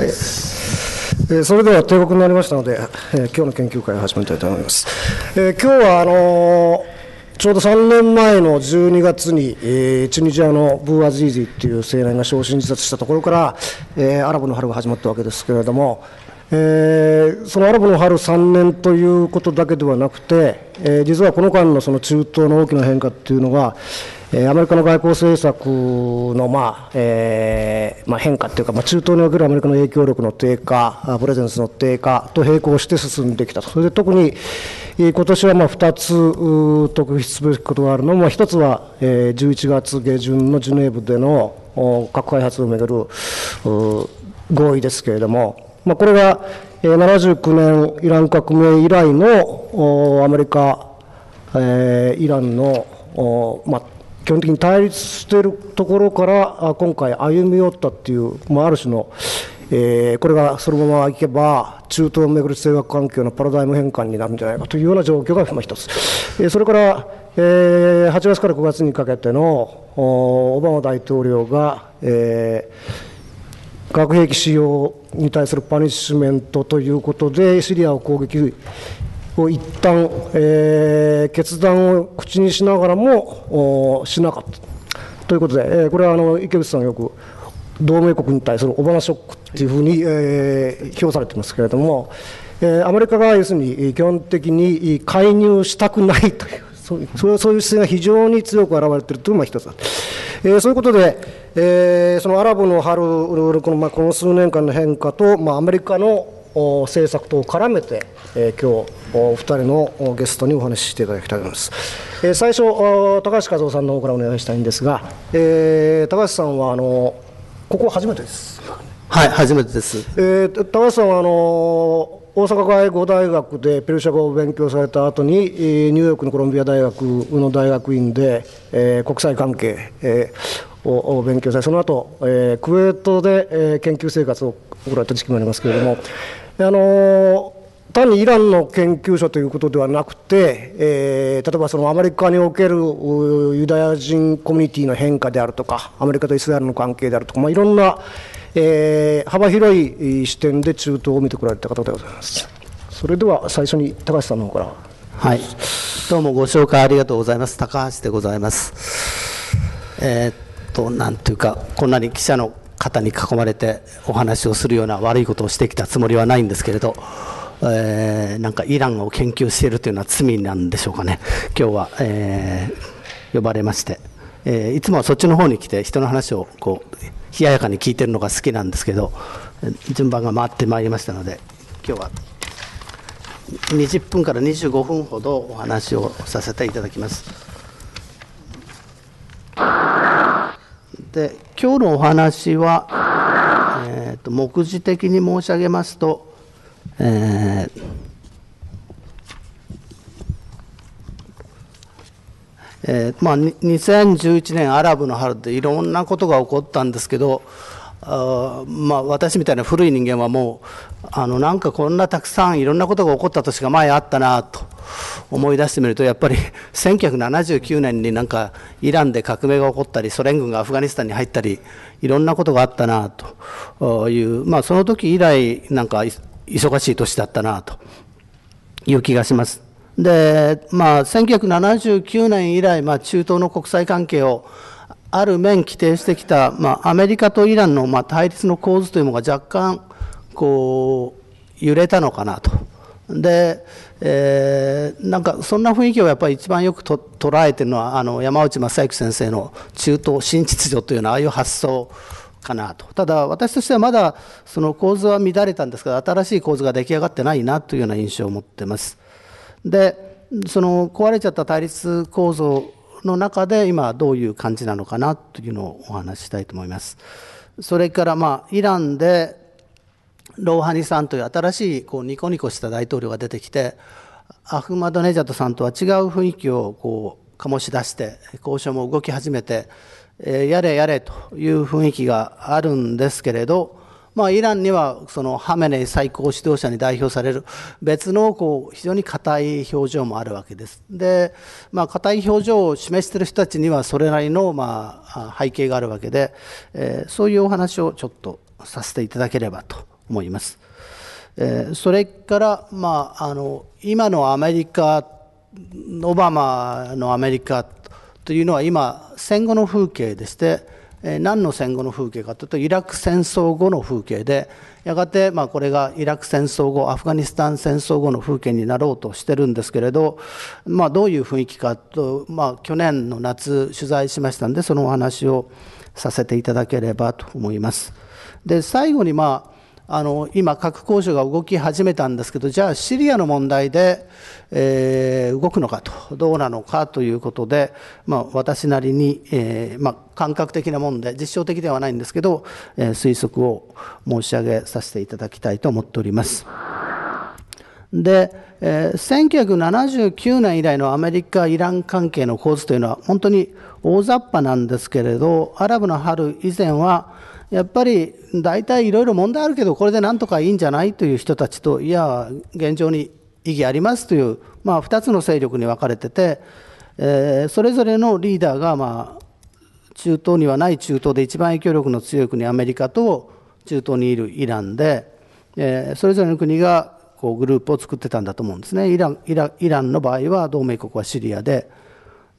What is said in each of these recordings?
はいえそれでは定刻になりましたので、えー、今日の研究会を始めたいと思います。えー、今日はあのーちょうど3年前の12月に、えー、チュニジアのブーアジージーという青年が焼身自殺したところから、えー、アラブの春が始まったわけですけれども、えー、そのアラブの春3年ということだけではなくて、えー、実はこの間のその中東の大きな変化っていうのが、アメリカの外交政策の、まあえーまあ、変化というか、まあ、中東におけるアメリカの影響力の低下、プレゼンスの低下と並行して進んできたと、それで特に今年はまあ2つ特筆すべきことがあるのも、1つは、え11月下旬のジュネーブでの核開発をめぐる合意ですけれども、まあ、これが79年イラン革命以来のアメリカ、えイランの、まあ基本的に対立しているところから今回歩み寄ったっていう、まあ、ある種の、えー、これがそのままいけば中東を巡る政学環境のパラダイム変換になるんじゃないかというような状況が一つ、えー、それから、えー、8月から9月にかけてのオバマ大統領が、えー核兵器使用に対するパニッシュメントということでシリアを攻撃こう一旦、えー、決断を口にしながらもおしなかったということで、えー、これはあの池口さんよく同盟国に対するオバマショックというふうに、えー、評されてますけれども、えー、アメリカが要するに基本的に介入したくないというそういうそういう姿勢が非常に強く表れているというのが一つだ、えー、そういうことで、えー、そのアラブの春この,、まあ、この数年間の変化と、まあ、アメリカの政策と絡めて、えー、今日お二人のゲストにお話ししていただきたいと思います、えー、最初高橋和夫さんの方からお願いしたいんですが、えー、高橋さんはあのここ初めてですはい初めてです、えー、高橋さんはあの大阪外語大学でペルシャ語を勉強された後にニューヨークのコロンビア大学の大学院で、えー、国際関係、えー、を勉強されその後、えー、クウェートで、えー、研究生活を送られた時期もありますけれども、あの単にイランの研究者ということではなくて、えー、例えばそのアメリカにおけるユダヤ人コミュニティの変化であるとか、アメリカとイスラエルの関係であるとか、まあ、いろんな、えー、幅広い視点で中東を見てこられた方でございます。それでは最初に高橋さんの方から。はい、どうもご紹介ありがとうございます。高橋でございます。えー、っと、なんというか、こんなに記者の肩に囲まれてお話をするような悪いことをしてきたつもりはないんですけれど、えー、なんかイランを研究しているというのは罪なんでしょうかね今日は、えー、呼ばれまして、えー、いつもはそっちの方に来て人の話をこう冷ややかに聞いてるのが好きなんですけど順番が回ってまいりましたので今日は20分から25分ほどお話をさせていただきます。で今日のお話は、えーと、目次的に申し上げますと、えーえーまあ、2011年アラブの春でいろんなことが起こったんですけどあまあ、私みたいな古い人間はもうあのなんかこんなたくさんいろんなことが起こった年が前あったなと思い出してみるとやっぱり1979年になんかイランで革命が起こったりソ連軍がアフガニスタンに入ったりいろんなことがあったなという、まあ、その時以来なんか忙しい年だったなという気がします。で、まあ、1979年以来、まあ、中東の国際関係をある面規定してきた、まあ、アメリカとイランの、まあ、対立の構図というのが若干こう揺れたのかなとで、えー、なんかそんな雰囲気をやっぱり一番よくと捉えてるのはあの山内正行先生の中東新秩序というのはああいう発想かなとただ私としてはまだその構図は乱れたんですが新しい構図が出来上がってないなというような印象を持ってます。でその壊れちゃった対立構造の中で今どういう感じなのかなというのをお話ししたいと思います。それからまあイランでロウハニさんという新しいこうニコニコした大統領が出てきてアフマドネジャトさんとは違う雰囲気をこう醸し出して交渉も動き始めて、えー、やれやれという雰囲気があるんですけれど、まあ、イランにはそのハメネイ最高指導者に代表される別のこう非常に硬い表情もあるわけです。で、まあ、硬い表情を示している人たちにはそれなりのまあ背景があるわけで、えー、そういうお話をちょっとさせていただければと思います。えー、それから、まあ、あの今のアメリカオバマのアメリカというのは今戦後の風景でして、えー、何の戦後の風景かというとイラク戦争後の風景でやがてまあこれがイラク戦争後アフガニスタン戦争後の風景になろうとしてるんですけれど、まあ、どういう雰囲気かと、まあ、去年の夏取材しましたんでそのお話をさせていただければと思います。で最後に、まああの今、核交渉が動き始めたんですけど、じゃあ、シリアの問題で、えー、動くのかと、どうなのかということで、まあ、私なりに、えー、まあ、感覚的なもんで、実証的ではないんですけど、えー、推測を申し上げさせていただきたいと思っております。で、えー、1979年以来のアメリカ・イラン関係の構図というのは、本当に大雑把なんですけれど、アラブの春以前は、やっぱり大体いろいろ問題あるけど、これでなんとかいいんじゃないという人たちと、いや、現状に意義ありますという、まあ、2つの勢力に分かれてて、えー、それぞれのリーダーが、まあ、中東にはない中東で一番影響力の強い国、アメリカと中東にいるイランで、えー、それぞれの国がこうグループを作ってたんだと思うんですねイランイラ。イランの場合は同盟国はシリアで、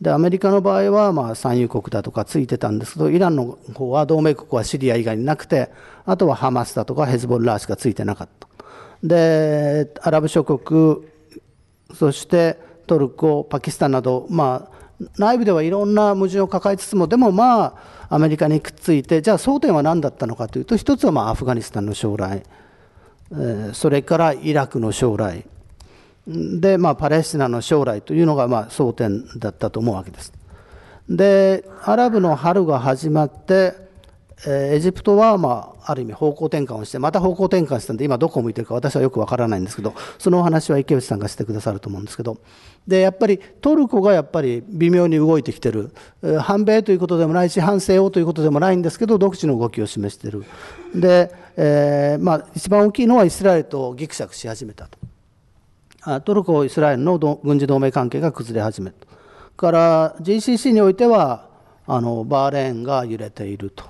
でアメリカの場合は、まあ、産油国だとかついてたんですけど、イランの方は同盟国はシリア以外になくて、あとはハマスだとかヘズボルラーしかついてなかった。で、アラブ諸国、そしてトルコ、パキスタンなど、まあ、内部ではいろんな矛盾を抱えつつも、でもまあ、アメリカにくっついて、じゃあ争点は何だったのかというと、一つはまあアフガニスタンの将来、えー、それからイラクの将来、で、まあ、パレスチナの将来というのが、まあ、争点だったと思うわけです。でアラブの春が始まって、えー、エジプトは、まあ、ある意味方向転換をしてまた方向転換したんで今どこを向いてるか私はよくわからないんですけどそのお話は池内さんがしてくださると思うんですけどでやっぱりトルコがやっぱり微妙に動いてきてる、えー、反米ということでもないし反西欧ということでもないんですけど独自の動きを示してるで、えーまあ、一番大きいのはイスラエルとギクシャクし始めたと。トルコ、イスラエルの軍事同盟関係が崩れ始めるから GCC においてはあのバーレーンが揺れていると。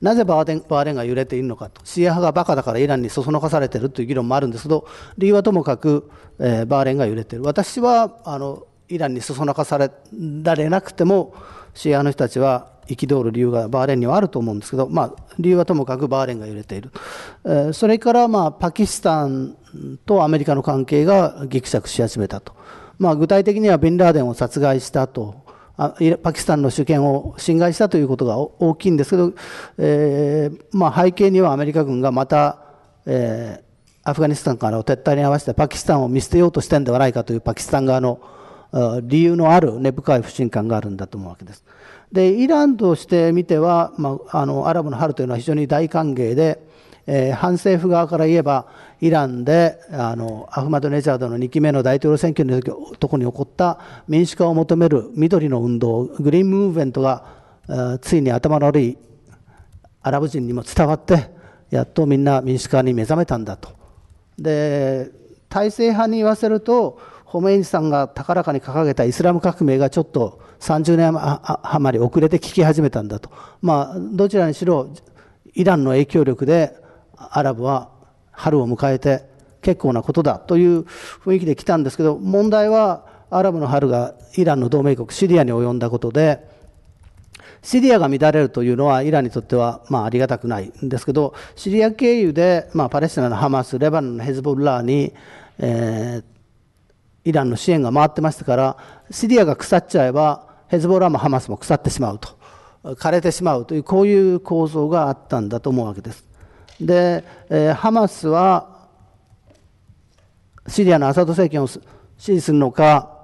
なぜバーデンバーレンが揺れているのかと、シーア派がバカだからイランにそそのかされているという議論もあるんですけど、理由はともかく、えー、バーレンが揺れている、私はあのイランにそそのかされられなくても、シーア派の人たちは憤る理由がバーレンにはあると思うんですけど、まあ、理由はともかくバーレンが揺れている、えー、それから、まあ、パキスタンとアメリカの関係がぎくしゃくし始めたと、まあ、具体的にはビンラーデンを殺害したと。パキスタンの主権を侵害したということが大きいんですけど、えー、まあ、背景にはアメリカ軍がまた、えー、アフガニスタンからの撤退に合わせてパキスタンを見捨てようとしてんではないかというパキスタン側の理由のある根深い不信感があるんだと思うわけです。でイランとしてみては、まあ、あのアラブの春というのは非常に大歓迎で、えー、反政府側から言えばイランであのアフマドネジャードの2期目の大統領選挙のとこに起こった民主化を求める緑の運動グリーンムーブメントが、えー、ついに頭の悪いアラブ人にも伝わってやっとみんな民主化に目覚めたんだと。で体制派に言わせるとホメインさんが高らかに掲げたイスラム革命がちょっと30年余り遅れて聞き始めたんだと、まあ、どちらにしろイランの影響力でアラブは春を迎えて結構なことだという雰囲気で来たんですけど問題はアラブの春がイランの同盟国シリアに及んだことでシリアが乱れるというのはイランにとってはまあありがたくないんですけどシリア経由でまあパレスチナのハマスレバノンのヘズボルラーにえーイランの支援が回ってましたからシリアが腐っちゃえばヘズボラもハマスも腐ってしまうと枯れてしまうというこういう構造があったんだと思うわけです。で、えー、ハマスはシリアのアサド政権を支持するのか、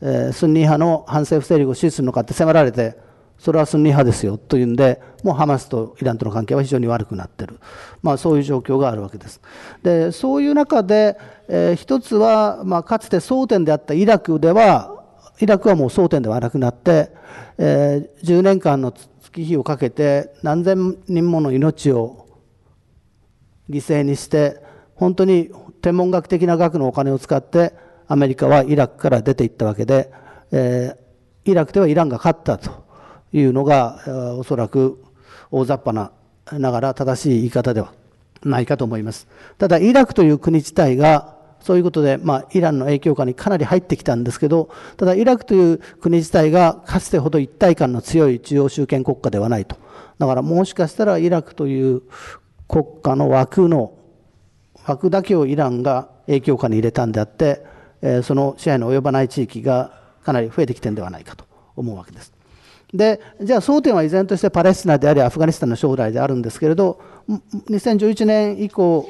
えー、スンニ派の反政府勢力を支持するのかって迫られてそれはスンニ派ですよというんで、もうハマスとイランとの関係は非常に悪くなっている、まあ、そういう状況があるわけです。でそういう中で、えー、一つは、まあ、かつて争点であったイラクでは、イラクはもう争点ではなくなって、えー、10年間の月日をかけて、何千人もの命を犠牲にして、本当に天文学的な額のお金を使って、アメリカはイラクから出ていったわけで、えー、イラクではイランが勝ったと。いうのが、おそらく大雑把なながら正しい言い方ではないかと思います。ただ、イラクという国自体が、そういうことで、まあ、イランの影響下にかなり入ってきたんですけど、ただ、イラクという国自体がかつてほど一体感の強い中央集権国家ではないと。だから、もしかしたらイラクという国家の枠の、枠だけをイランが影響下に入れたんであって、その支配の及ばない地域がかなり増えてきてるんではないかと思うわけです。でじゃあ争点は依然としてパレスチナでありアフガニスタンの将来であるんですけれど2011年以降、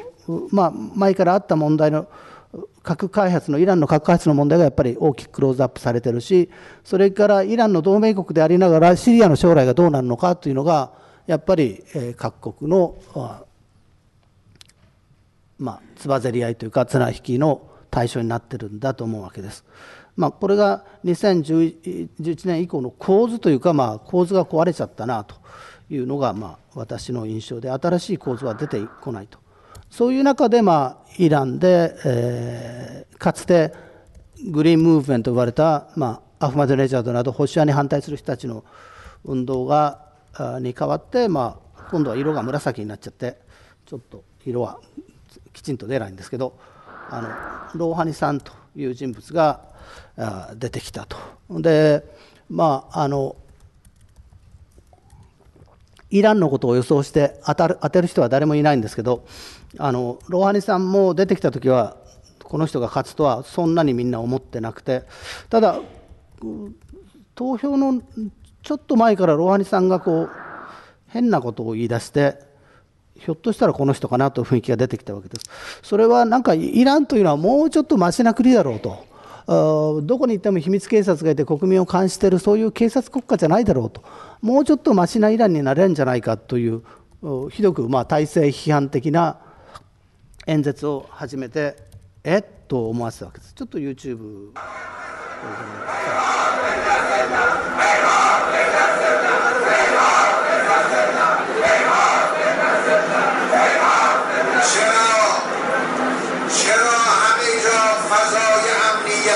まあ、前からあった問題の核開発のイランの核開発の問題がやっぱり大きくクローズアップされてるしそれからイランの同盟国でありながらシリアの将来がどうなるのかというのがやっぱり各国のまあつばぜり合いというか綱引きの対象になってるんだと思うわけです。まあ、これが2011年以降の構図というか、まあ、構図が壊れちゃったなというのが、まあ、私の印象で新しい構図は出てこないとそういう中で、まあ、イランで、えー、かつてグリーンムーブメントと呼ばれた、まあ、アフマド・ネジャードなど保守派に反対する人たちの運動がに変わって、まあ、今度は色が紫になっちゃってちょっと色はきちんと出ないんですけどあのローハニさんという人物が出てきたと。でまああのイランのことを予想して当たる当てる人は誰もいないんですけどあのロハニさんも出てきた時はこの人が勝つとはそんなにみんな思ってなくてただ投票のちょっと前からロハニさんがこう変なことを言い出してひょっとしたらこの人かなという雰囲気が出てきたわけです。それはなんかイランというのはもうちょっとましな国だろうとどこに行っても秘密警察がいて国民を監視しているそういう警察国家じゃないだろうともうちょっとましなイランになれるんじゃないかというひどくまあ体制批判的な演説を始めてえっと思わせたわけです。ちょっと YouTube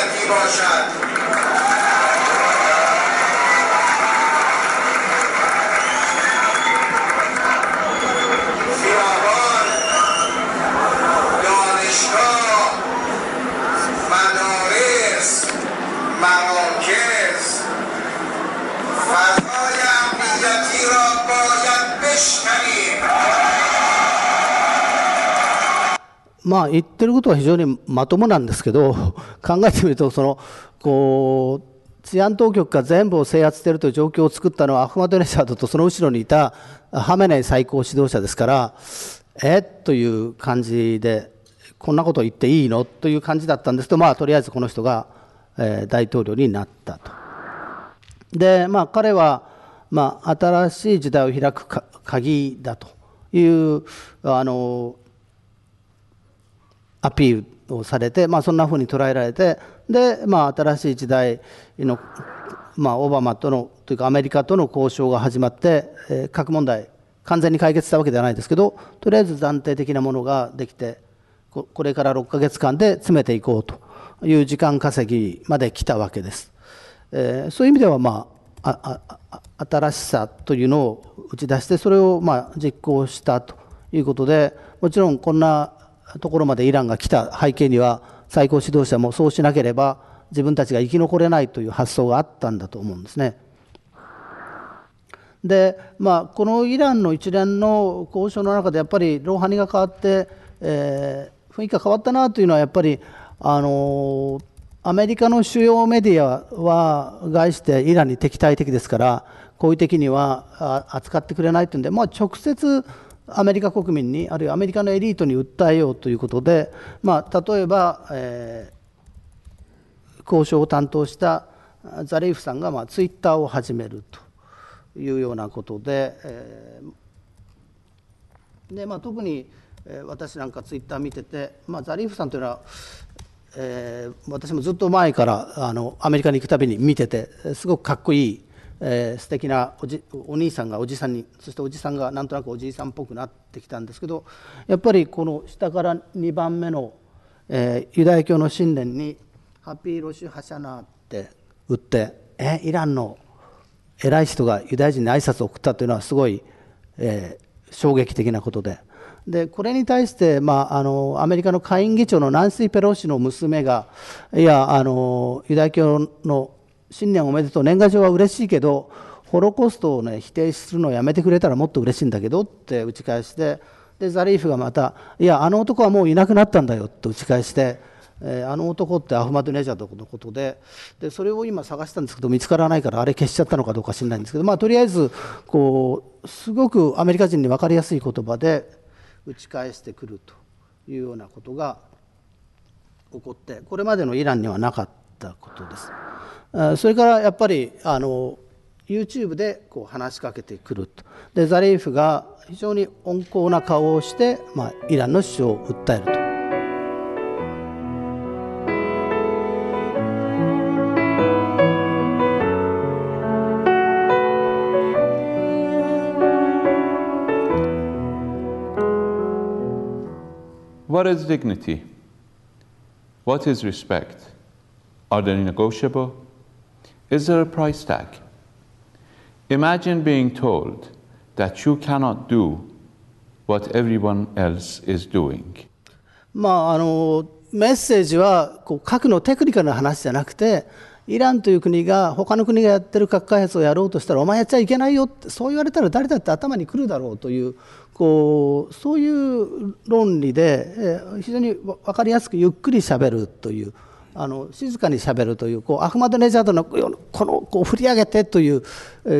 امنیتی باشد خیابان دانشگاه مدارس مراکز فضای امنیتی را باید بشکنیم まあ、言ってることは非常にまともなんですけど、考えてみると、そのこう治安当局が全部を制圧しているという状況を作ったのはアフマドネシャードとその後ろにいたハメネイ最高指導者ですから、えっという感じで、こんなこと言っていいのという感じだったんですと、まあ、とりあえずこの人が、え大統領になったと。で、まあ、彼は、まあ、新しい時代を開く鍵だというあのアピールをされて、まあ、そんなふうに捉えられてで、まあ、新しい時代の、まあ、オバマとのというかアメリカとの交渉が始まって、えー、核問題完全に解決したわけではないですけどとりあえず暫定的なものができてこれから6か月間で詰めていこうという時間稼ぎまで来たわけです。えー、そういう意味では、まあ、ああ新しさというのを打ち出してそれをまあ実行したということでもちろんこんなところまでイランが来た背景には最高指導者もそうしなければ自分たちが生き残れないという発想があったんだと思うんですね。でまあこのイランの一連の交渉の中でやっぱりローハニが変わって、えー、雰囲気が変わったなというのはやっぱりあのアメリカの主要メディアは概してイランに敵対的ですから好意的には扱ってくれないというんで、まあ、直接アメリカ国民にあるいはアメリカのエリートに訴えようということで、まあ、例えば、えー、交渉を担当したザリーフさんが、まあ、ツイッターを始めるというようなことでえー、でまあ、特に私なんかツイッター見てて、まあ、ザリーフさんというのは、えー、私もずっと前からあのアメリカに行くたびに見ててすごくかっこいいえー、素敵なおじお兄さんがおじさんにそしておじさんがなんとなくおじいさんっぽくなってきたんですけどやっぱりこの下から2番目の、えー、ユダヤ教の信念に「ハピーロシュ・ハシャナー」って打ってえイランの偉い人がユダヤ人に挨拶を送ったというのはすごい、えー、衝撃的なことで。でこれに対して、まあ、あのアメリカの下院議長のナンシー・ペロシの娘がいやあのユダヤ教の新年おめでとう年賀状は嬉しいけどホロコーストを、ね、否定するのをやめてくれたらもっと嬉しいんだけどって打ち返してでザリーフがまた「いやあの男はもういなくなったんだよ」と打ち返して、えー、あの男ってアフマドネジャーのことででそれを今探したんですけど見つからないからあれ消しちゃったのかどうか知らないんですけど、まあ、とりあえずこうすごくアメリカ人に分かりやすい言葉で打ち返してくるというようなことが起こってこれまでのイランにはなかった。ったことですそれからやっぱりあの YouTube でこう話しかけてくるとでザリーフが非常に温厚な顔をして、まあ、イランの首相を訴えると What is dignity? What is respect? Are they negotiable? Is there a price tag? Imagine being told that you cannot do what everyone else is doing. まあ、あのメッセージはこう核のテクニカルな話じゃなくてイランという国が他の国がやってる核開発をやろうとしたらお前やっちゃいけないよってそう言われたら誰だって頭にくるだろうというこうそういう論理で、えー、非常に分かりやすくゆっくりしゃべるという。あの静かにしゃべるというこうアフマドネジャードのこのこう振り上げてという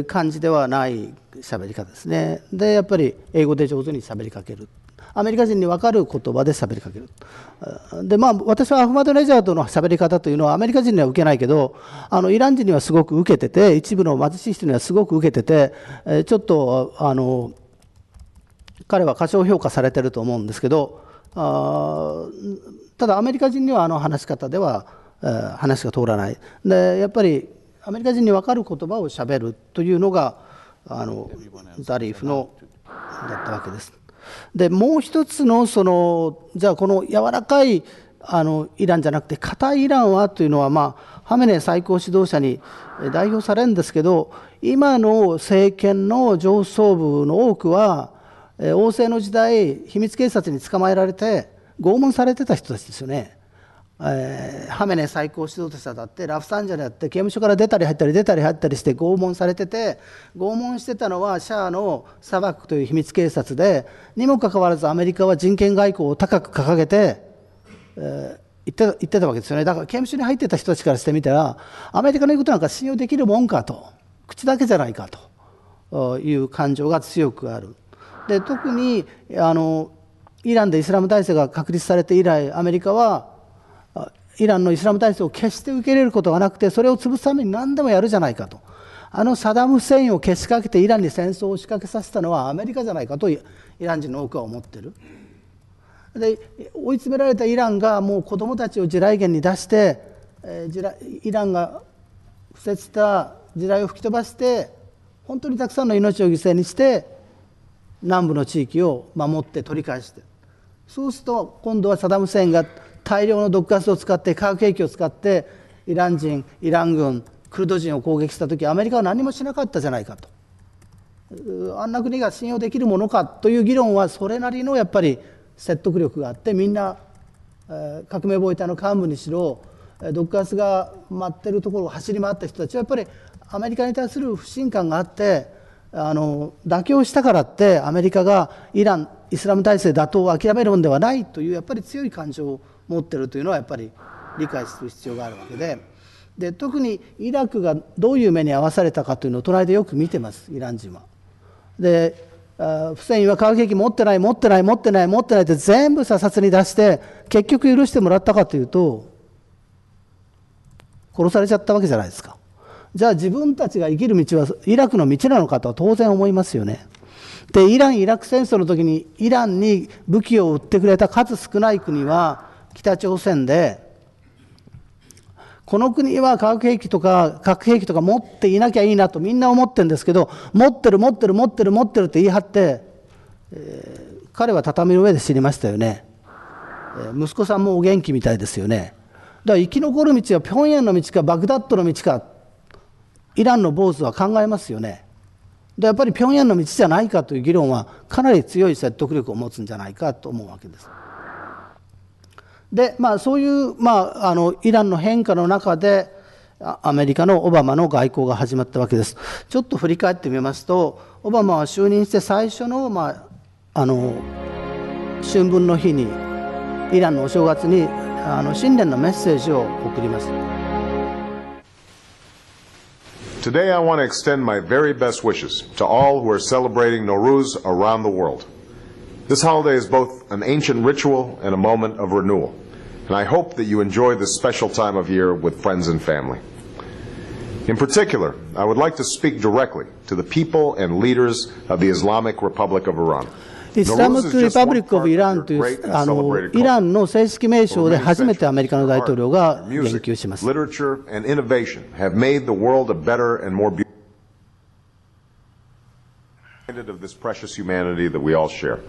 感じではない喋り方ですねでやっぱり英語で上手に喋りかけるアメリカ人に分かる言葉で喋りかけるでまあ私はアフマドネジャードの喋り方というのはアメリカ人には受けないけどあのイラン人にはすごく受けてて一部の貧しい人にはすごく受けててちょっとあの彼は過小評価されてると思うんですけどあただアメリカ人にはあの話し方では話が通らないでやっぱりアメリカ人に分かる言葉をしゃべるというのがあのザリーフのだったわけです。でもう一つのそのじゃあこの柔らかいあのイランじゃなくて硬いイランはというのは、まあ、ハメネ最高指導者に代表されるんですけど今の政権の上層部の多くは王政の時代秘密警察に捕まえられて拷問されてた人たちですよね、えー、ハメネ最高指導者だってラフサンジャであって刑務所から出たり入ったり出たり入ったりして拷問されてて拷問してたのはシャアの砂漠という秘密警察でにもかかわらずアメリカは人権外交を高く掲げて、えー言って言ってたわけですよねだから刑務所に入ってた人たちからしてみたらアメリカの言うことなんか信用できるもんかと口だけじゃないかという感情が強くあるで特にあのイランでイスラム体制が確立されて以来、アメリカはイランのイスラム体制を決して受け入れることがなくて、それを潰すために何でもやるじゃないかと。あのサダム・フセインをけしかけてイランに戦争を仕掛けさせたのはアメリカじゃないかとイラン人の多くは思ってる。で追い詰められたイランがもう子どもたちを地雷原に出して、えー、イランが敷設した地雷を吹き飛ばして本当にたくさんの命を犠牲にして南部の地域を守って取り返してそうすると今度はサダム・戦センが大量の毒ガスを使って化学兵器を使ってイラン人イラン軍クルド人を攻撃した時アメリカは何もしなかったじゃないかとあんな国が信用できるものかという議論はそれなりのやっぱり説得力があってみんな、革命防衛隊の幹部にしろ毒ガスが舞ってるところを走り回った人たちはやっぱりアメリカに対する不信感があってあの妥協したからってアメリカがイランイスラム体制打倒を諦めるものではないというやっぱり強い感情を持ってるというのはやっぱり理解する必要があるわけでで特にイラクがどういう目に遭わされたかというのを隣でよく見てますイラン人は。でフセインは化学兵器持ってない持ってない持ってない持ってないって全部査察に出して結局許してもらったかというと殺されちゃったわけじゃないですか。じゃあ自分たちが生きる道はイラクの道なのかとは当然思いますよね。でイラン・イラク戦争の時にイランに武器を売ってくれた数少ない国は北朝鮮でこの国は化学兵器とか核兵器とか持っていなきゃいいなとみんな思ってるんですけど持ってる持ってる持ってる持ってるって言い張って、えー、彼は畳の上で死にましたよね、えー、息子さんもお元気みたいですよねだから生き残る道は平壌の道かバグダッドの道かイランの坊主は考えますよねでやっぱり平壌の道じゃないかという議論はかなり強い説得力を持つんじゃないかと思うわけです。でまあそういう、まあ、あのイランの変化の中でアメリカのオバマの外交が始まったわけです。ちょっと振り返ってみますとオバマは就任して最初の,、まあ、あの春分の日にイランのお正月にあの新年のメッセージを送ります。Today I want to extend my very best wishes to all who are celebrating Nowruz around the world. This holiday is both an ancient ritual and a moment of renewal, and I hope that you enjoy this special time of year with friends and family. In particular, I would like to speak directly to the people and leaders of the Islamic Republic of Iran. イスラムク・リパブリック・オブ・イランというあのイランの正式名称で初めてアメリカの大統領が言及します。of this precious humanity that we all share.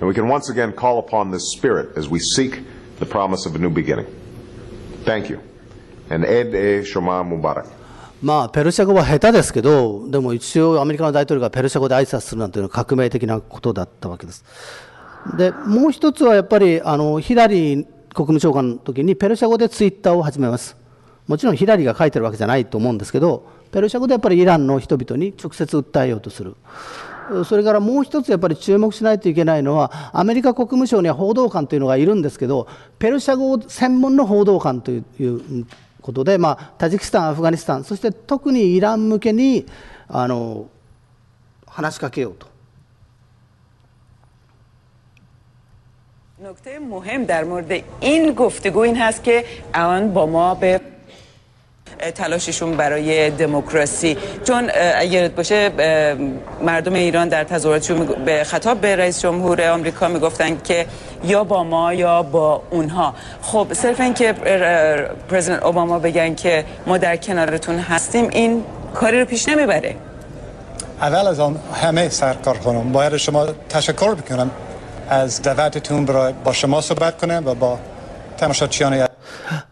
And we can once again call upon this spirit as we seek the promise of a new beginning. Thank you. And Eid e Shema Mubarak. まあ、ペルシャ語は下手ですけど、でも一応アメリカの大統領がペルシャ語で挨拶するなんていうのは革命的なことだったわけです。で、もう一つはやっぱり、あの、ヒラリー国務長官の時にペルシャ語でツイッターを始めます。もちろんヒラリーが書いてるわけじゃないと思うんですけど、ペルシャ語でやっぱりイランの人々に直接訴えようとする。それからもう一つやっぱり注目しないといけないのは、アメリカ国務省には報道官というのがいるんですけど、ペルシャ語専門の報道官ということで、まあ、タジキスタン、アフガニスタン、そして特にイラン向けにあの話しかけようと。نکته مهم در مورد این گفتگو این هست که الان با ما به تلاششون برای دموکراسی چون اگر باشه مردم ایران در تظاهراتشون به خطاب به رئیس جمهور آمریکا میگفتن که یا با ما یا با اونها خب صرف اینکه پرزیدنت اوباما بگن که ما در کنارتون هستیم این کاری رو پیش نمیبره اول از آن همه سرکار خانم باید شما تشکر بکنم از دعوتتون برای با شما صحبت کنم و با تماشاچیان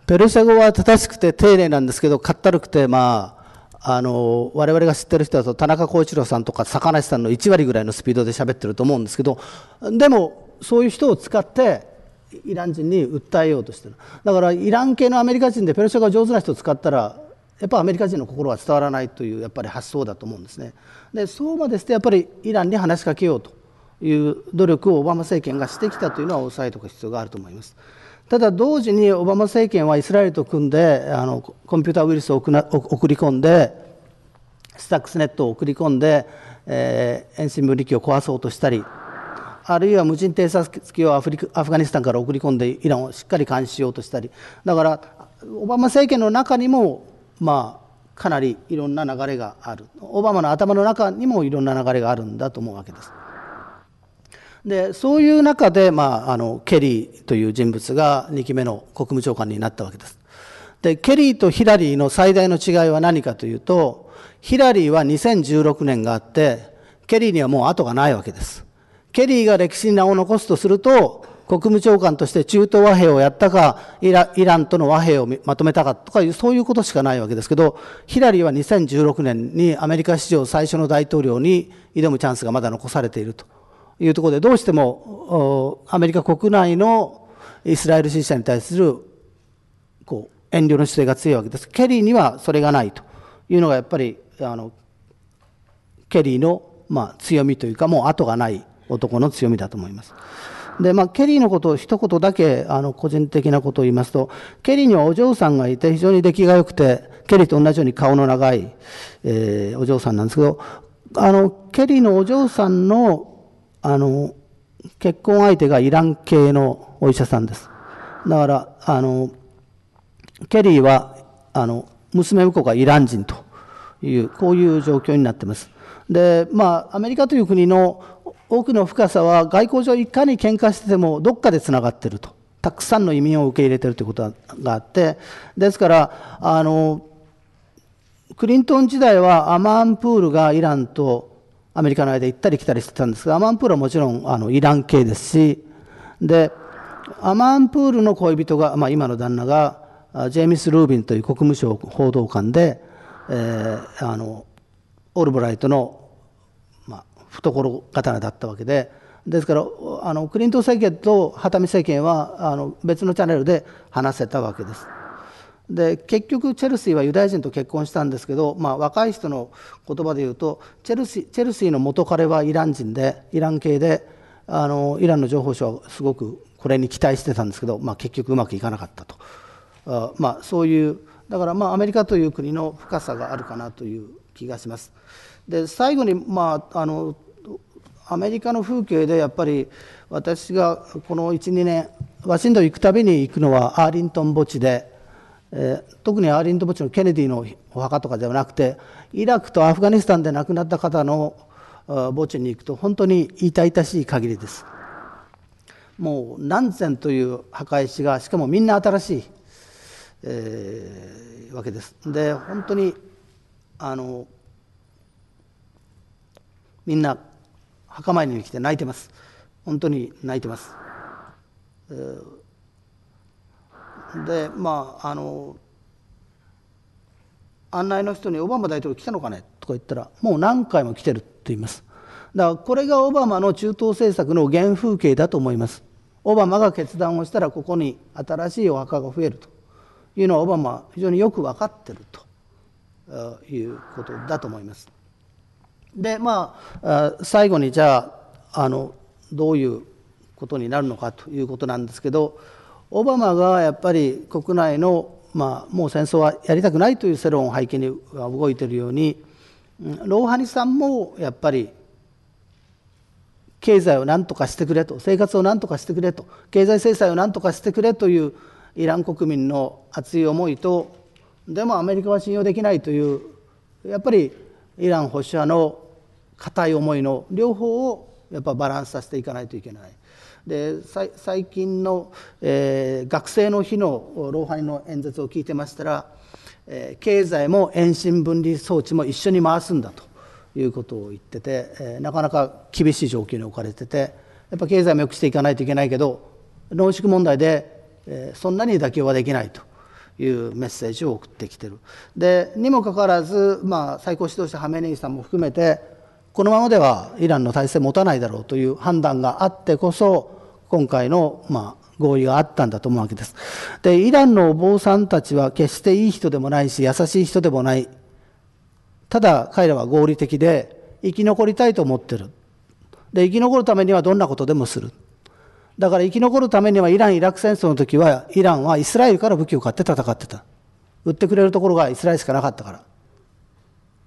ペルシャ語は正しくて丁寧なんですけど、かったるくて、まあ、あの、我々が知ってる人だと、田中幸一郎さんとか坂梨さんの1割ぐらいのスピードで喋ってると思うんですけど、でも、そういう人を使って、イラン人に訴えようとしてる。だから、イラン系のアメリカ人でペルシャ語上手な人を使ったら、やっぱアメリカ人の心は伝わらないというやっぱり発想だと思うんですね。でそうまでしてやっぱりイランに話しかけようという努力をオバマ政権がしてきたというのは押さえておく必要があると思います。ただ同時にオバマ政権はイスラエルと組んであのコンピューターウイルスを送り込んでスタックスネットを送り込んで、えー、遠心分離機を壊そうとしたりあるいは無人偵察機をアフリアフガニスタンから送り込んでイランをしっかり監視しようとしたりだからオバマ政権の中にもまあかなりいろんな流れがあるオバマの頭の中にもいろんな流れがあるんだと思うわけです。でそういう中で、まあ、あのケリーという人物が2期目の国務長官になったわけです。でケリーとヒラリーの最大の違いは何かというとヒラリーは2016年があってケリーにはもう後がないわけです。ケリーが歴史に名を残すとすると国務長官として中東和平をやったかイランとの和平をまとめたかとかいうそういうことしかないわけですけどヒラリーは2016年にアメリカ史上最初の大統領に挑むチャンスがまだ残されているというところで、どうしてもアメリカ国内のイスラエル支持者に対するこう遠慮の姿勢が強いわけです。ケリーにはそれがないというのがやっぱりあのケリーのまあ強みというか、もう後がない男の強みだと思います。で、まあ、ケリーのことを一言だけ、あの、個人的なことを言いますと、ケリーにはお嬢さんがいて、非常に出来が良くて、ケリーと同じように顔の長い、えー、お嬢さんなんですけど、あの、ケリーのお嬢さんのあの、結婚相手がイラン系のお医者さんです。だから、あの、ケリーは、あの、娘婿がイラン人という、こういう状況になってます。で、まあ、アメリカという国の多くの深さは、外交上いかに喧嘩してても、どっかでつながってると。たくさんの移民を受け入れてるということがあって、ですから、あの、クリントン時代はアマンプールがイランとアメリカの間行ったり来たりしてたんですが、アマンプールはもちろんあのイラン系ですし、で、アマンプールの恋人が、まあ、今の旦那が、ジェイミス・ルービンという国務省報道官で、えー、あのオルブライトの、まあ、懐刀だったわけで、ですからあのクリントン政権とハタミ政権はあの別のチャンネルで話せたわけです。で結局チェルシーはユダヤ人と結婚したんですけど、まあ、若い人の言葉で言うとチェルシーチェルシーの元彼はイラン人でイラン系であのイランの情報省はすごくこれに期待してたんですけど、まあ、結局うまくいかなかったとあ、まあ、そういうだからまあアメリカという国の深さがあるかなという気がします。で最後に、まあ、あのアメリカの風景でやっぱり私がこの12年ワシントン行くたびに行くのはアーリントン墓地でえー、特にアーリント墓地のケネディのお墓とかではなくてイラクとアフガニスタンで亡くなった方の墓地に行くと本当に痛々しい限りですもう何千という墓石がしかもみんな新しい、えー、わけですで本当にあのみんな墓参りに来て泣いてます本当に泣いてます、えー、でまああの案内の人に「オバマ大統領来たのかね?」とか言ったら「もう何回も来てる」と言いますだからこれがオバマの中東政策の原風景だと思いますオバマが決断をしたらここに新しいお墓が増えるというのはオバマは非常によく分かってるということだと思いますでまあ最後にじゃああのどういうことになるのかということなんですけどオバマがやっぱり国内の、まあ、もう戦争はやりたくないという世論を背景に動いているように、ローハニさんもやっぱり経済を何とかしてくれと生活を何とかしてくれと経済制裁を何とかしてくれというイラン国民の熱い思いとでもアメリカは信用できないというやっぱりイラン保守派の固い思いの両方をやっぱバランスさせていかないといけない。で最近の、えー、学生の日の老廃の演説を聞いてましたら、えー、経済も遠心分離装置も一緒に回すんだということを言ってて、えー、なかなか厳しい状況に置かれててやっぱ経済も良くしていかないといけないけど濃縮問題で、えー、そんなに妥協はできないと。いうメッセージを送ってきてるでにもかかわらず、まあ、最高指導者ハメネイさんも含めてこのままではイランの体制持たないだろうという判断があってこそ、今回の、まあ、合意があったんだと思うわけです。で、イランのお坊さんたちは決していい人でもないし、優しい人でもない。ただ、彼らは合理的で、生き残りたいと思ってる。で、生き残るためにはどんなことでもする。だから生き残るためにはイラン・イラク戦争の時は、イランはイスラエルから武器を買って戦ってた。売ってくれるところがイスラエルしかなかったから。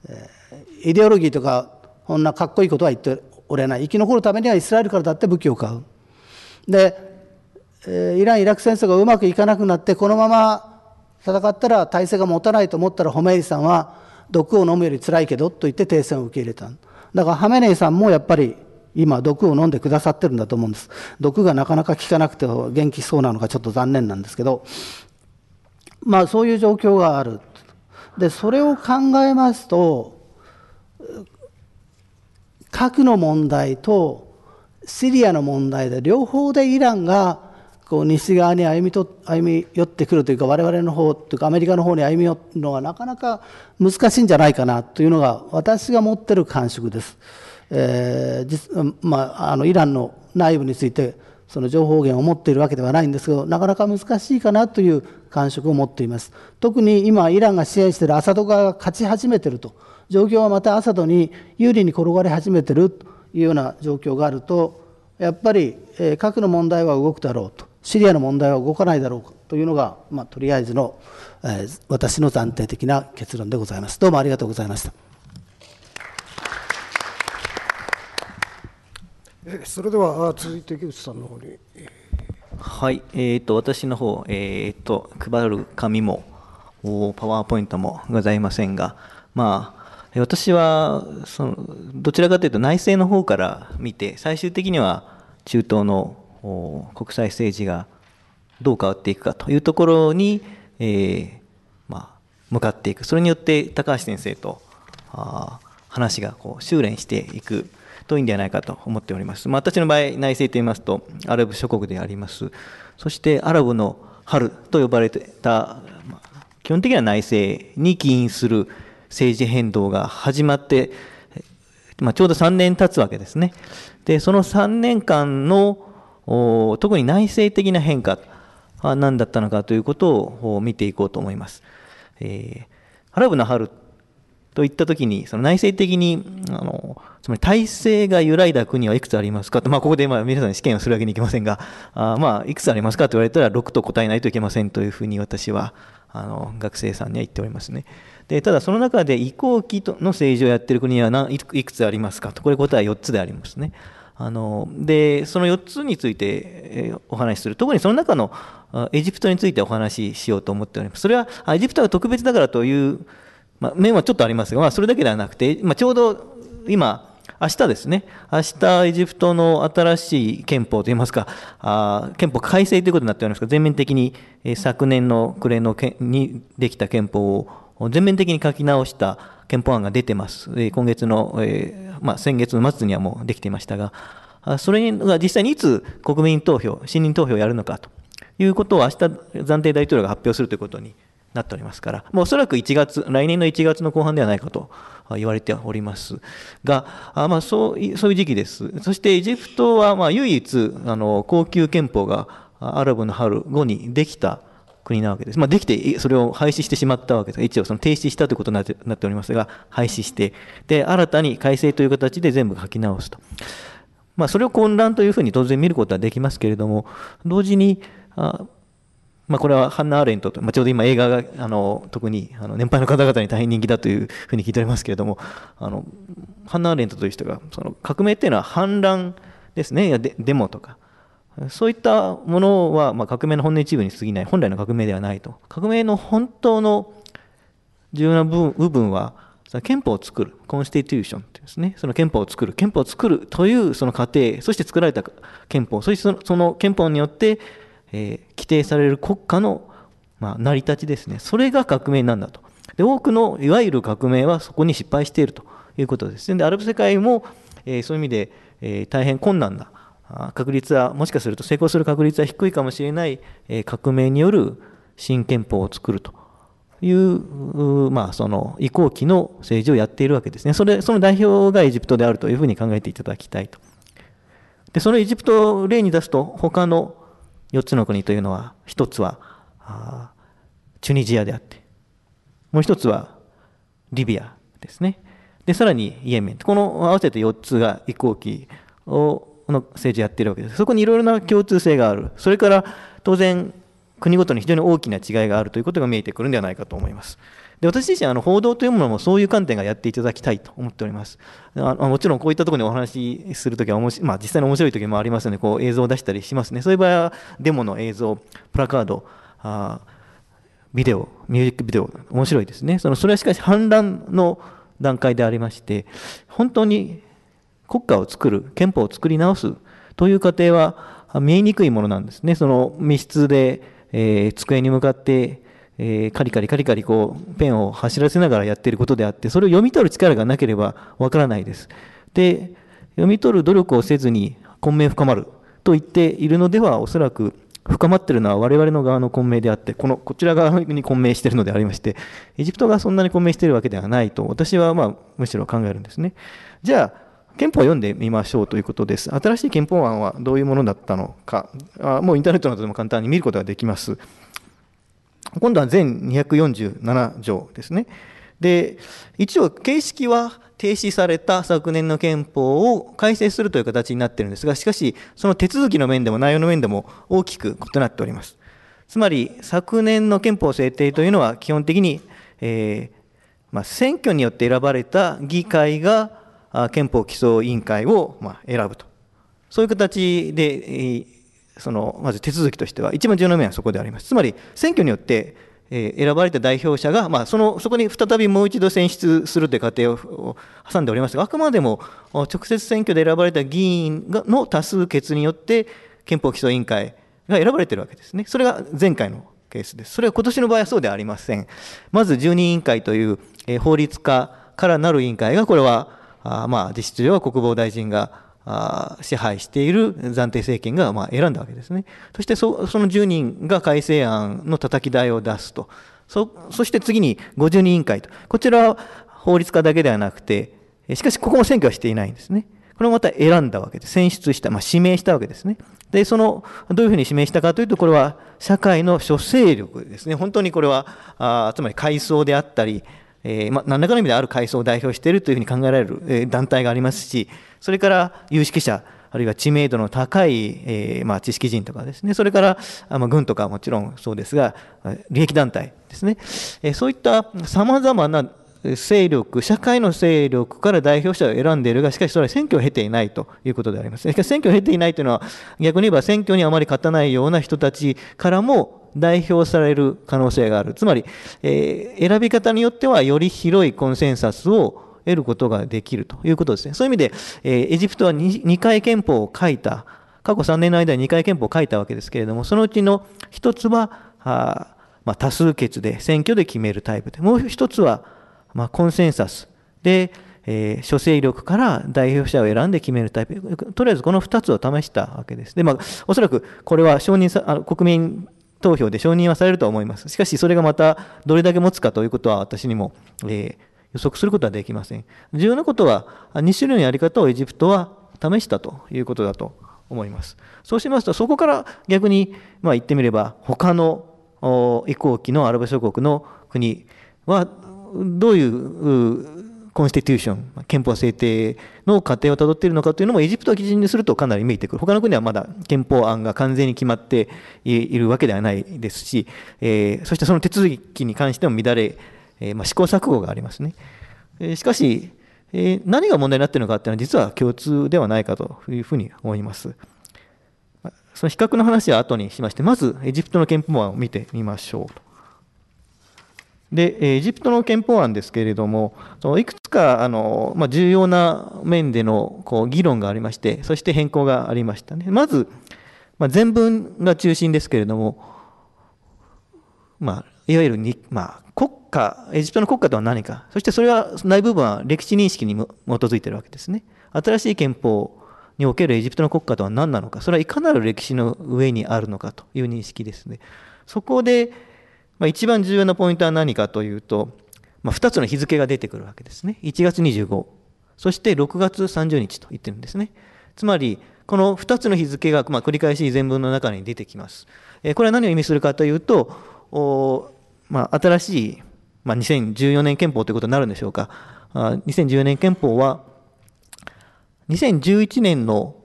えー、イデオロギーとかこんなかっこいいことは言っておれない生き残るためにはイスラエルからだって武器を買うでイラン・イラク戦争がうまくいかなくなってこのまま戦ったら体制が持たないと思ったらホメイリさんは毒を飲むより辛いけどと言って停戦を受け入れただからハメネイさんもやっぱり今毒を飲んでくださってるんだと思うんです毒がなかなか効かなくて元気そうなのがちょっと残念なんですけどまあそういう状況があるでそれを考えますと核の問題とシリアの問題で両方でイランがこう西側に歩みと歩み寄ってくるというか我々の方というかアメリカの方に歩み寄るのはなかなか難しいんじゃないかなというのが私が持ってる感触です。えー実まあ、あのイランの内部についてその情報源を持っているわけではないんですけどなかなか難しいかなという感触を持っています。特に今イランが支援しているアサド側が勝ち始めてると。状況はまたアサドに有利に転がり始めてるというような状況があるとやっぱり、え核の問題は動くだろうとシリアの問題は動かないだろうというのが、まあ、とりあえずの、えー、私の暫定的な結論でございます。どうもありがとうございました。それでは続いて木内さんの方に。はい、えーと、私の方、えーと、と配る紙もパワーポイントもございませんが、まあ私はそのどちらかというと内政の方から見て最終的には中東の国際政治がどう変わっていくかというところに、えーまあ、向かっていくそれによって高橋先生とあ話がこう修練していくといいんではないかと思っております、まあ、私の場合内政といいますとアラブ諸国でありますそしてアラブの春と呼ばれてた、基本的には内政に起因する政治変動が始まって、まあ、ちょうど3年経つわけですね。で、その3年間の特に内政的な変化は何だったのかということを見ていこうと思います。えー、アラブの春といったときに、その内政的に、あの、つまり体制が揺らいだ国はいくつありますかと、まあ、ここで今皆さんに試験をするわけにいきませんが、あまあ、いくつありますかと言われたら6と答えないといけませんというふうに私は、あの、学生さんには言っておりますね。でただその中で移行期の政治をやってる国はいくつありますかとこれ答えは4つでありますね。あのでその4つについてお話しする特にその中のエジプトについてお話ししようと思っておりますそれはエジプトが特別だからという、まあ、面はちょっとありますが、まあ、それだけではなくて、まあ、ちょうど今明日ですね、明日エジプトの新しい憲法といいますか、あ憲法改正ということになっておりますが、全面的に、え昨年の暮れのにできた憲法を全面的に書き直した憲法案が出てます。今月の、えー、まあ、先月の末にはもうできていましたが、それが実際にいつ国民投票、信任投票をやるのかということを明日暫定大統領が発表するということになっておりますから、もうおそらく1月、来年の1月の後半ではないかと言われておりますが、あまあ、そうそういう時期です。そしてエジプトはまあ唯一あの高級憲法がアラブの春後にできた国なわけです。まあ、できて、それを廃止してしまったわけです。一応、その停止したということになってなっておりますが、廃止して、で、新たに改正という形で全部書き直すと。まあ、それを混乱というふうに当然見ることはできますけれども、同時に、あまあ、これはハンナ・アーレントと、まあ、ちょうど今映画が、あの、特に、あの、年配の方々に大変人気だというふうに聞いておりますけれども、あの、ハンナ・アーレントという人が、その、革命っていうのは反乱ですね、デデモとか、そういったものは、まあ、革命の本音一部に過ぎない本来の革命ではないと革命の本当の重要な部分は憲法を作るコンスティテューションというですねその憲法を作る憲法を作るというその過程そして作られた憲法そしてその憲法によって、えー、規定される国家の、まあ、成り立ちですねそれが革命なんだとで多くのいわゆる革命はそこに失敗しているということですねでアラブ世界も、えー、そういう意味で、えー、大変困難な確率はもしかすると成功する確率は低いかもしれない革命による新憲法を作るという、まあ、その移行期の政治をやっているわけですねそれその代表がエジプトであるというふうに考えていただきたいとでそのエジプトを例に出すと他の4つの国というのは1つはチュニジアであってもう1つはリビアですねでさらにイエメンこの合わせて4つが移行期をの政治やってるわけです。そこにいろいろな共通性がある。それから当然国ごとに非常に大きな違いがあるということが見えてくるんではないかと思います。で私自身あの報道というものもそういう観点がやっていただきたいと思っております。あもちろんこういったところにお話しするときは面白、まあ、実際に面白いときもありますのでこう映像を出したりしますね。そういう場合はデモの映像、プラカード、あビデオ、ミュージックビデオ、面白いですね。そのそれはしかし反乱の段階でありまして、本当に国家を作る、憲法を作り直すという過程は見えにくいものなんですね。その密室で、えー、机に向かって、えー、カリカリカリカリこうペンを走らせながらやっていることであってそれを読み取る力がなければわからないです。で読み取る努力をせずに混迷深まると言っているのではおそらく深まっているのは我々の側の混迷であってこのこちら側に混迷しているのでありましてエジプトがそんなに混迷しているわけではないと私はまあむしろ考えるんですね。じゃあ憲法を読んでみましょうということです。新しい憲法案はどういうものだったのか、あもうインターネットなどでも簡単に見ることができます。今度は全247条ですね。で、一応形式は停止された昨年の憲法を改正するという形になっているんですが、しかし、その手続きの面でも内容の面でも大きく異なっております。つまり、昨年の憲法制定というのは基本的に、えー、まあ、選挙によって選ばれた議会が憲法基礎委員会をま選ぶと。そういう形で、そのまず手続きとしては、一番重要な面はそこであります。つまり、選挙によって、え選ばれた代表者が、まあ、そのそこに再びもう一度選出するという過程を挟んでおりますが、あくまでも直接選挙で選ばれた議員がの多数決によって、憲法基礎委員会が選ばれているわけですね。それが前回のケースです。それは今年の場合はそうではありません。まず、12委員会という、え法律家からなる委員会が、これはあまあ、実質上は国防大臣があ支配している暫定政権がまあ選んだわけですね。そしてそその10人が改正案の叩き台を出すと。そそして次に50人委員会と。こちらは法律家だけではなくて、しかしここも選挙はしていないんですね。これもまた選んだわけです。選出した、まあ、指名したわけですね。で、その、どういうふうに指名したかというと、これは社会の諸勢力ですね。本当にこれは、あつまり階層であったり、えー、ま何らかの意味である階層を代表しているというふうに考えられる、えー、団体がありますし、それから有識者、あるいは知名度の高い、えー、ま知識人とかですね、それから、あま軍とかもちろんそうですが、利益団体ですね、えそういったさまざまな勢力、社会の勢力から代表者を選んでいるが、しかしそれは選挙を経ていないということであります。しかし選挙を経ていないというのは、逆に言えば選挙にあまり勝たないような人たちからも代表される可能性がある。つまり、えー、選び方によってはより広いコンセンサスを得ることができるということですね。そういう意味で、えー、エジプトは 2, 回憲法を書いた、過去3年の間に2回憲法を書いたわけですけれども、そのうちの1つは、あまあ、多数決で、選挙で決めるタイプで、もう1つは、まあ、コンセンサスで、えー、諸勢力から代表者を選んで決めるタイプ。とりあえずこの2つを試したわけです。で、まあ、おそらくこれは承認さ、あの国民投票で承認はされると思います。しかし、それがまたどれだけ持つかということは私にも、えー、予測することはできません。重要なことは、2種類のやり方をエジプトは試したということだと思います。そうしますと、そこから逆に、まあ、言ってみれば、他の移行期のアラブ諸国の国は、どういうコンスティテューション、憲法制定の過程をたどっているのかというのも、エジプトを基準にするとかなり見えてくる。他の国はまだ憲法案が完全に決まっているわけではないですし、えー、そしてその手続きに関しても乱れ、えー、まあ、試行錯誤がありますね。えー、しかし、え何が問題になっているのかというのは実は共通ではないかというふうに思います。その比較の話は後にしまして、まずエジプトの憲法案を見てみましょう。でエジプトの憲法案ですけれどもそのいくつかあの、まあ、重要な面でのこう議論がありましてそして変更がありましたねまず、まあ、全文が中心ですけれども、まあ、いわゆるに、まあ、国家エジプトの国家とは何かそしてそれは内部分は歴史認識に基づいているわけですね新しい憲法におけるエジプトの国家とは何なのかそれはいかなる歴史の上にあるのかという認識ですねそこでまあ、一番重要なポイントは何かというと、まあ、2つの日付が出てくるわけですね。1月25、そして6月30日と言ってるんですね。つまり、この2つの日付が、まあ、繰り返し全文の中に出てきます。えー、これは何を意味するかというと、まあ、新しい、まあ、2014年憲法ということになるんでしょうか。あ2014年憲法は、2011年の、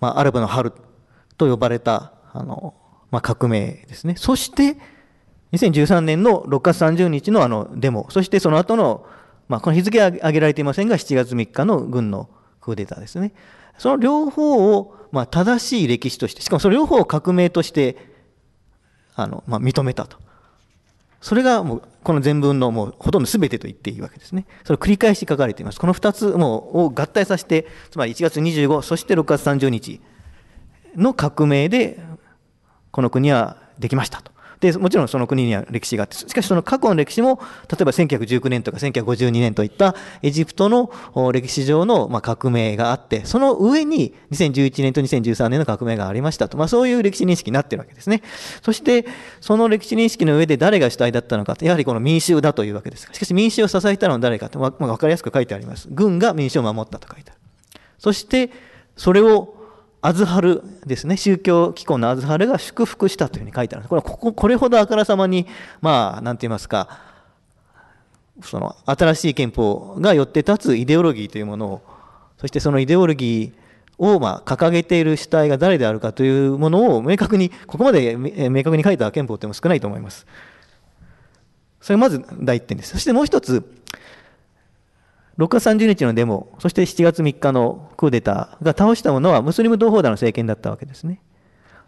まあ、アラブの春と呼ばれたあの、まあ、革命ですね。そして、2013年の6月30日のあのデモ、そしてその後の、まあ、この日付は挙げられていませんが、7月3日の軍のクーデターですね。その両方を、まあ、正しい歴史として、しかもその両方を革命として、あの、まあ、認めたと。それがもう、この全文のもうほとんど全てと言っていいわけですね。それを繰り返し書かれています。この2つもを合体させて、つまり1月25、そして6月30日の革命で、この国はできましたと。でもちろんその国には歴史があってしかしその過去の歴史も例えば1919年とか1952年といったエジプトの歴史上のま革命があってその上に2011年と2013年の革命がありましたと、まあ、そういう歴史認識になってるわけですねそしてその歴史認識の上で誰が主体だったのかやはりこの民衆だというわけですしかし民衆を支えたのは誰かと、まあ、分かりやすく書いてあります軍が民衆を守ったと書いてあるそしてそれをアズハルですね、宗教機構のアズハルが祝福したというふうに書いてあるんです。これはこここれほどあからさまに、まあ、なんて言いますか、その新しい憲法がよって立つイデオロギーというものを、そしてそのイデオロギーをまあ掲げている主体が誰であるかというものを明確に、ここまで明確に書いた憲法っても少ないと思います。それまず第一点です。そしてもう一つ、6月30日のデモ、そして7月3日のクーデターが倒したものはムスリム同胞団の政権だったわけですね。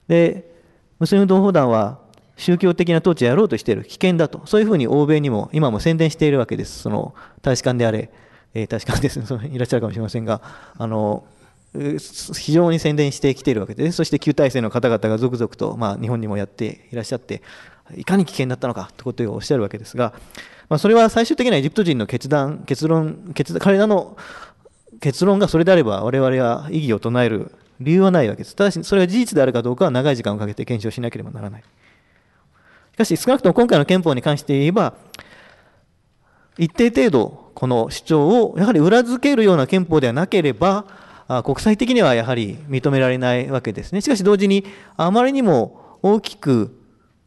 で、ムスリム同胞団は宗教的な統治をやろうとしている危険だと、そういうふうに欧米にも今も宣伝しているわけです。その大使館であれ、えー、大使館ですね、いらっしゃるかもしれませんが、あの、非常に宣伝してきているわけで、そして旧体制の方々が続々と、まあ、日本にもやっていらっしゃって、いかに危険だったのかということをおっしゃるわけですが、まあ、それは最終的にはエジプト人の決断、結論、決彼らの結論がそれであれば、我々は異議を唱える理由はないわけです。ただし、それが事実であるかどうかは長い時間をかけて検証しなければならない。しかし、少なくとも今回の憲法に関して言えば、一定程度、この主張をやはり裏付けるような憲法ではなければ、国際的にはやはり認められないわけですね。しかし同時に、あまりにも大きく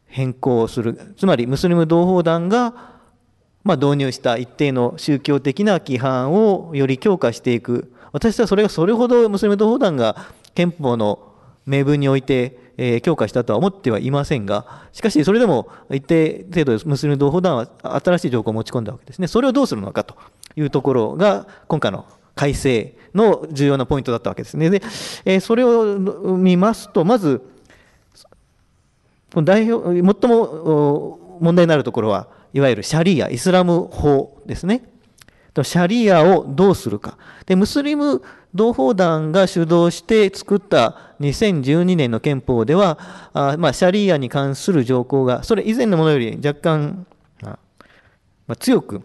変更する、つまりムスリム同胞団がまあ、導入した一定の宗教的な規範をより強化していく私はそれがそれほどムスリム同胞団が憲法の名分において、え強化したとは思ってはいませんがしかしそれでも一定程度ムスリム同胞団は新しい条項を持ち込んだわけですねそれをどうするのかというところが今回の改正の重要なポイントだったわけですね。で、えそれを見ますと、まず、代表最も問題になるところは、いわゆるシャリア、イスラム法ですね。シャリアをどうするか。で、ムスリム同胞団が主導して作った2012年の憲法では、あまあ、シャリアに関する条項が、それ以前のものより若干、まあ、強く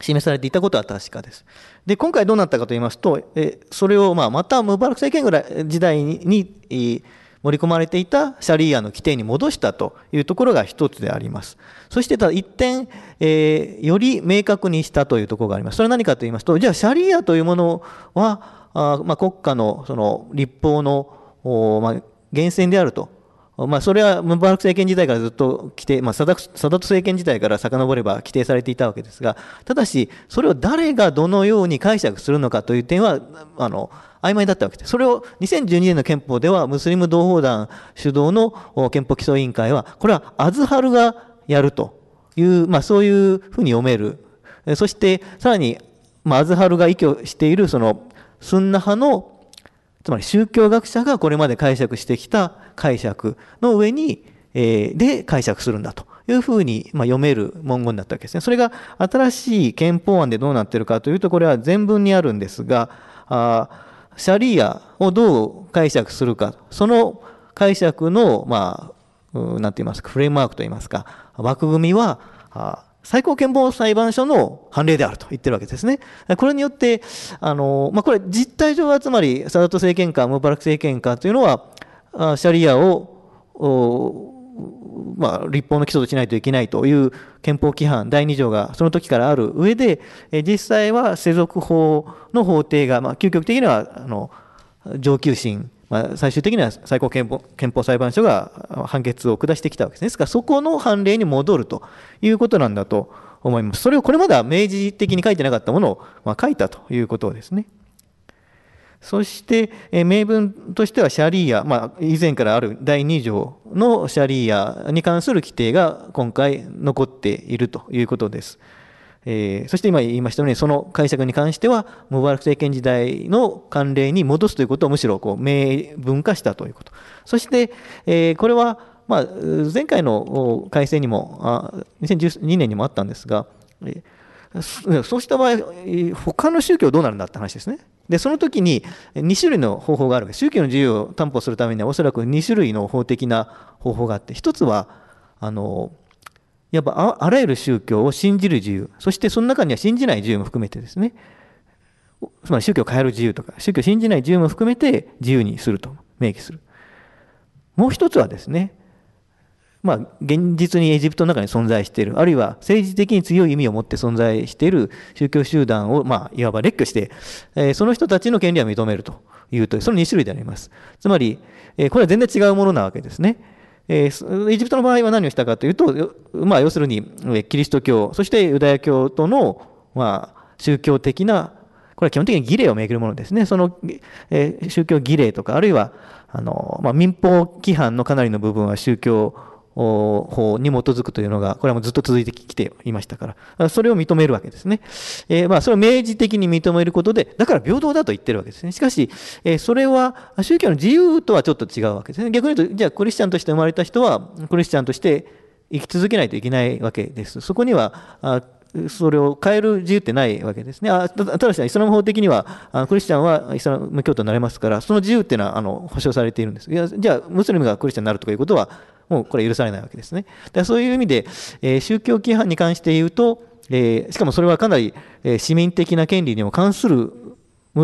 示されていたことは確かです。で、今回どうなったかと言いますと、えそれをまあまたムバラク政権ぐらい時代に、えー盛り込まれていたシャリーアの規定に戻したというところが一つであります。そしてただ一点、えー、より明確にしたというところがあります。それは何かと言いますと、じゃあシャリーアというものは、あまあ、国家のその立法の、お、まあ、源泉であるとまあ、それはムバラク政権時代からずっと規定、まあ、サダサダト政権時代から遡れば規定されていたわけですが、ただし、それを誰がどのように解釈するのかという点は、あの、曖昧だったわけです、それを2012年の憲法では、ムスリム同胞団主導の憲法基礎委員会は、これはアズハルがやるという、まあ、そういうふうに読める。そして、さらに、まあ、アズハルが依拠している、その、スンナ派のつまり宗教学者がこれまで解釈してきた解釈の上に、えー、で解釈するんだというふうに、まあ、読める文言だったわけですね。それが新しい憲法案でどうなってるかというと、これは全文にあるんですが、あシャリアをどう解釈するか、その解釈の、まあ、なんて言いますか、フレームワークと言いますか、枠組みは、最高憲法裁判所の判例であると言ってるわけですね。これによって、あの、まあ、これ実態上はつまり、サダト政権下、ムーバラク政権下というのは、シャリアを、まあ、立法の基礎としないといけないという憲法規範第2条がその時からある上で、実際は世俗法の法廷が、まあ、究極的には、あの、上級審まあ、最終的には最高憲法憲法裁判所が判決を下してきたわけです、ね、ですから、そこの判例に戻るということなんだと思います。それをこれまでは明示的に書いてなかったものを、まあ、書いたということですね。そして、え名文としてはシャリーア、まあ、以前からある第2条のシャリーアに関する規定が今回残っているということです。えー、そして今言いましたように、その解釈に関しては、ムバラク政権時代の慣例に戻すということをむしろこう明文化したということ。そして、えー、これは、まあ、前回の改正にもあ、2012年にもあったんですが、えー、そうした場合、他の宗教どうなるんだって話ですね。で、その時に2種類の方法があるわけです。宗教の自由を担保するためには、おそらく2種類の法的な方法があって、1つは、あの、やっぱあらゆる宗教を信じる自由、そしてその中には信じない自由も含めてですね、つまり宗教を変える自由とか、宗教を信じない自由も含めて自由にすると明記する。もう一つはですね、まあ、現実にエジプトの中に存在している、あるいは政治的に強い意味を持って存在している宗教集団を、まあ、いわば列挙して、えー、その人たちの権利は認めるというと、その2種類であります。つまり、えー、これは全然違うものなわけですね。えー、エジプトの場合は何をしたかというと、まあ、要するにキリスト教そしてユダヤ教との、まあ、宗教的なこれは基本的に儀礼をめぐるものですねその、えー、宗教儀礼とかあるいはあの、まあ、民法規範のかなりの部分は宗教法に基づくというのが、これはもうずっと続いてきていましたから、それを認めるわけですね。えー、まあ、それを明示的に認めることで、だから平等だと言ってるわけですね。しかし、えー、それは宗教の自由とはちょっと違うわけですね。逆に言うと、じゃあクリスチャンとして生まれた人は、クリスチャンとして生き続けないといけないわけです。そこには、それを変える自由ってないわけですね。あただし、イスラム法的にはあのクリスチャンはイスラム教徒になれますから、その自由っていうのはあの保障されているんです。いやじゃあ、ムスリムがクリスチャンになるとかいうことは、もうこれ許されないわけですね。だそういう意味で、えー、宗教規範に関して言うと、えー、しかもそれはかなり、えー、市民的な権利にも関する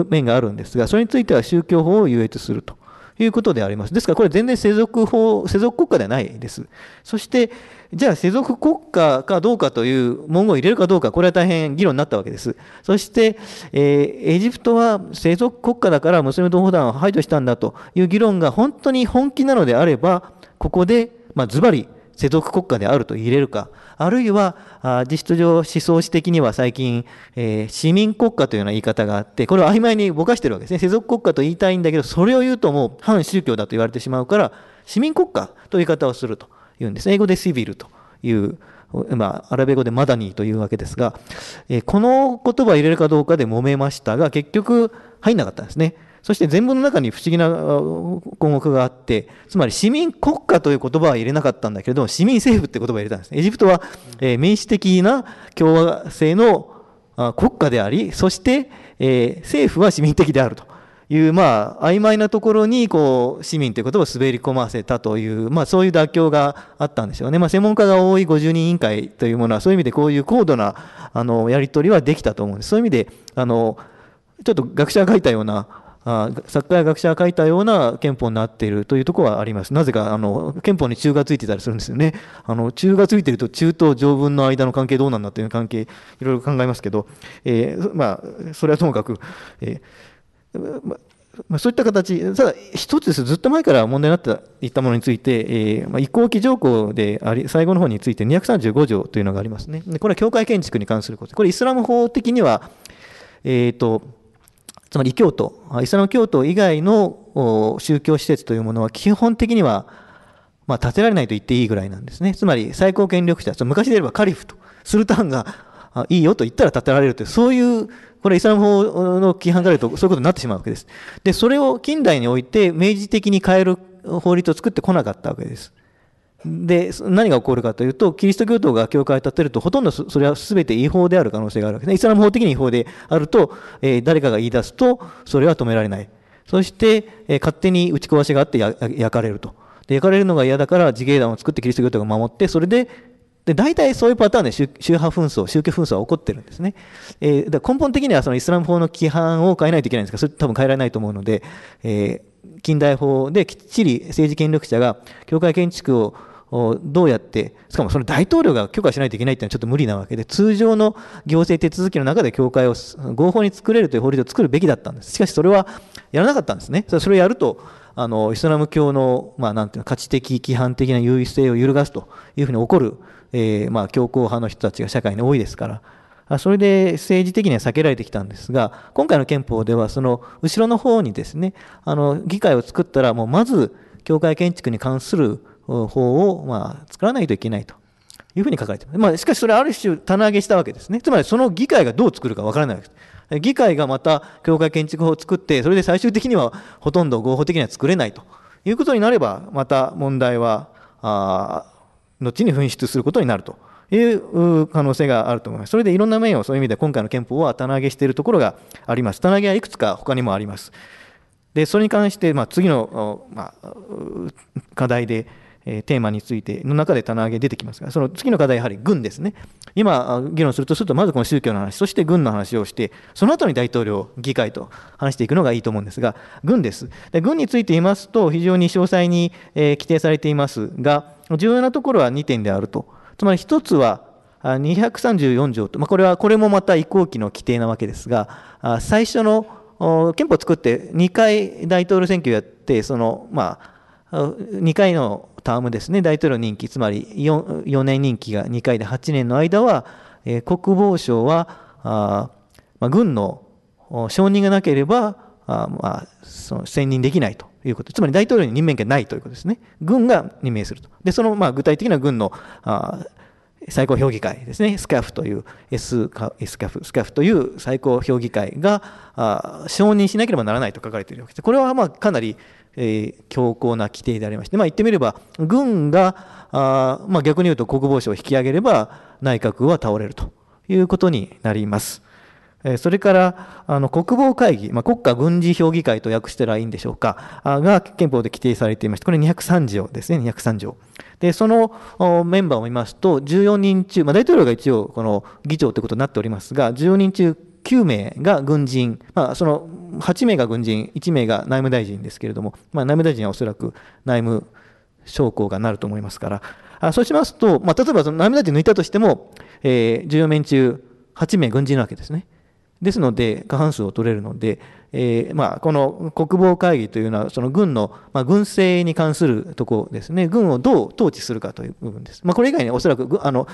面があるんですが、それについては宗教法を優越すると。いうことであります。ですからこれ全然世俗法、世俗国家ではないです。そして、じゃあ世俗国家かどうかという文言を入れるかどうか、これは大変議論になったわけです。そして、えー、エジプトは世俗国家だからムスリム同胞団を排除したんだという議論が本当に本気なのであれば、ここで、まあ、ズバリ世俗国家であると言えるか。あるいは、実質上思想史的には最近、えー、市民国家というような言い方があって、これを曖昧にぼかしてるわけですね。世俗国家と言いたいんだけど、それを言うともう反宗教だと言われてしまうから、市民国家という言い方をするというんですね。英語でシビルという。まあ、アラビア語でマダニーというわけですが、えー、この言葉を入れるかどうかで揉めましたが、結局入んなかったんですね。そして全文の中に不思議な項目があって、つまり市民国家という言葉は入れなかったんだけれども、市民政府って言葉を入れたんですね。エジプトは、えー、民主的な共和制の国家であり、そして、えー、政府は市民的であるという、まあ、曖昧なところに、こう、市民という言葉を滑り込ませたという、まあ、そういう妥協があったんでしょうね。まあ、専門家が多い50人委員会というものは、そういう意味でこういう高度な、あの、やり取りはできたと思うんです。そういう意味で、あの、ちょっと学者が書いたような、作家や学者が書いたような憲法になっているというところはあります。なぜかあの憲法に中がついてたりするんですよね。あの中がついてると中と条文の間の関係どうなんだという関係いろいろ考えますけど、えー、まあそれはともかく、えーままあ、そういった形、ただ一つです、ずっと前から問題になっていたものについて、えーまあ、移行期条項であり、最後の方について235条というのがありますね。でこれは教会建築に関すること。これイスラム法的には、えっ、ー、と、つまり教徒、イスラム教徒以外の宗教施設というものは基本的には、まあ、建てられないと言っていいぐらいなんですね。つまり最高権力者、昔で言えばカリフと、スルタンがいいよと言ったら建てられるという、そういう、これイスラム法の規範から言うとそういうことになってしまうわけです。で、それを近代において明示的に変える法律を作ってこなかったわけです。で何が起こるかというとキリスト教徒が教会を建てるとほとんどそれは全て違法である可能性があるわけですねイスラム法的に違法であると、えー、誰かが言い出すとそれは止められないそして、えー、勝手に打ち壊しがあって焼かれるとで焼かれるのが嫌だから自警団を作ってキリスト教徒が守ってそれでで大体そういうパターンで宗派紛争、宗教紛争は起こってるんですね。えー、だ根本的にはそのイスラム法の規範を変えないといけないんですが、それ多分変えられないと思うので、えー、近代法できっちり政治権力者が教会建築をどうやって、しかもその大統領が許可しないといけないっていうのはちょっと無理なわけで、通常の行政手続きの中で教会を合法に作れるという法律を作るべきだったんです。しかしそれはやらなかったんですね。それをやると、あのイスラム教の,、まあ、なんていうの価値的規範的な優位性を揺るがすというふうに起こる、えー、まあ、強硬派の人たちが社会に多いですからそれで政治的には避けられてきたんですが今回の憲法ではその後ろの方にですねあの議会を作ったらもうまず教会建築に関する法をまあ作らないといけないというふうに書かれています。まあ、しかしそれある種棚上げしたわけですね。つまりその議会がどう作るかわからないわけです。議会がまた教会建築法を作って、それで最終的にはほとんど合法的には作れないということになれば、また問題は、あ後に紛失することになるという可能性があると思います。それでいろんな面をそういう意味で今回の憲法は棚上げしているところがあります。棚上げはいくつか他にもあります。で、それに関して、まあ、次の、まあ、課題で、えテーマについての中で棚上げ出てきますが、その次の課題はやはり軍ですね。今、議論するとすると、まずこの宗教の話、そして軍の話をして、その後に大統領、議会と話していくのがいいと思うんですが、軍です。で軍について言いますと、非常に詳細に、え規定されていますが、重要なところは2点であると。つまり1つは、234条と、まあ、これは、これもまた移行期の規定なわけですが、最初の憲法を作って2回大統領選挙をやって、その、ま2回のタームですね、大統領任期、つまり 4, 4年任期が2回で8年の間は、えー、国防省は、あまあ、軍の承認がなければ、あまあ、その選任できないということ、つまり大統領に任命権ないということですね、軍が任命すると、でそのまあ具体的な軍のあ最高評議会ですね、スカフという、S カスカフ、スカフという最高評議会があ承認しなければならないと書かれているわけです。これはまあかなりえー、強硬な規定でありまして、まあ、言ってみれば軍があ、まあ、逆に言うと国防省を引き上げれば内閣は倒れるということになります。それからあの国防会議、まあ、国家軍事評議会と訳したらいいんでしょうか、が憲法で規定されていまして、これ203条ですね、203条。で、そのメンバーを見ますと、14人中、まあ、大統領が一応この議長ということになっておりますが、14人中9名が軍人、まあ、その8名が軍人、1名が内務大臣ですけれども、まあ、内務大臣はおそらく内務将校がなると思いますから、あそうしますと、まあ、例えばその内務大臣抜いたとしても、えー、14名中8名軍人なわけですね。ですので、過半数を取れるので、えー、まあ、この国防会議というのは、その軍の、まあ、軍政に関するところですね、軍をどう統治するかという部分です。まあ、これ以外におそらくあの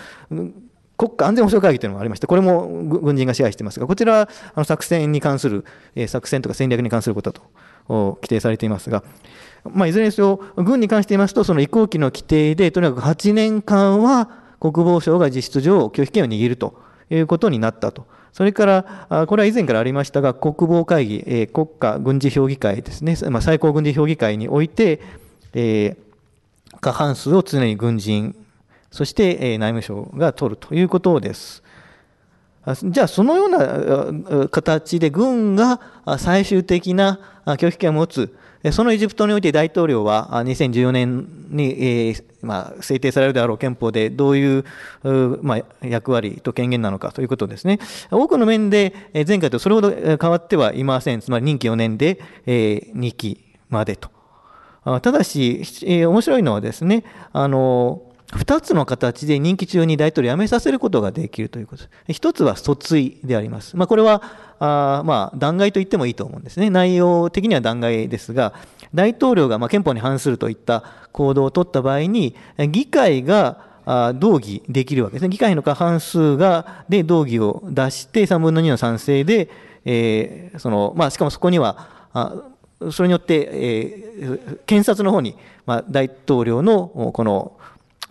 国家安全保障会議というのがありまして、これも軍人が支配していますが、こちらはあの作戦に関する、え作戦とか戦略に関することだと規定されていますが、まあ、いずれにせよ、軍に関して言いますと、その移行期の規定で、とにかく8年間は国防省が実質上拒否権を握るということになったと。それから、これは以前からありましたが、国防会議、え国家軍事評議会ですね、まあ、最高軍事評議会において、え過半数を常に軍人そして、え内務省が取るということです。じゃあそのような形で軍が最終的な拒否権を持つ、そのエジプトにおいて大統領は2014年に、ま制定されるであろう憲法でどういう、ま役割と権限なのかということですね。多くの面で前回とそれほど変わってはいません。つまり任期4年で2期までと。ただし、面白いのはですね、あの2つの形で任期中に大統領を辞めさせることができるということです。1つは訴追であります。まあ、これはあまあ弾劾と言ってもいいと思うんですね。内容的には弾劾ですが、大統領がまあ憲法に反するといった行動を取った場合に、議会が同議できるわけですね。議会の過半数がで同議を出して、3分の2の賛成で、えー、そのまあ、しかもそこには、それによって、えー、検察の方に、まあ、大統領のこの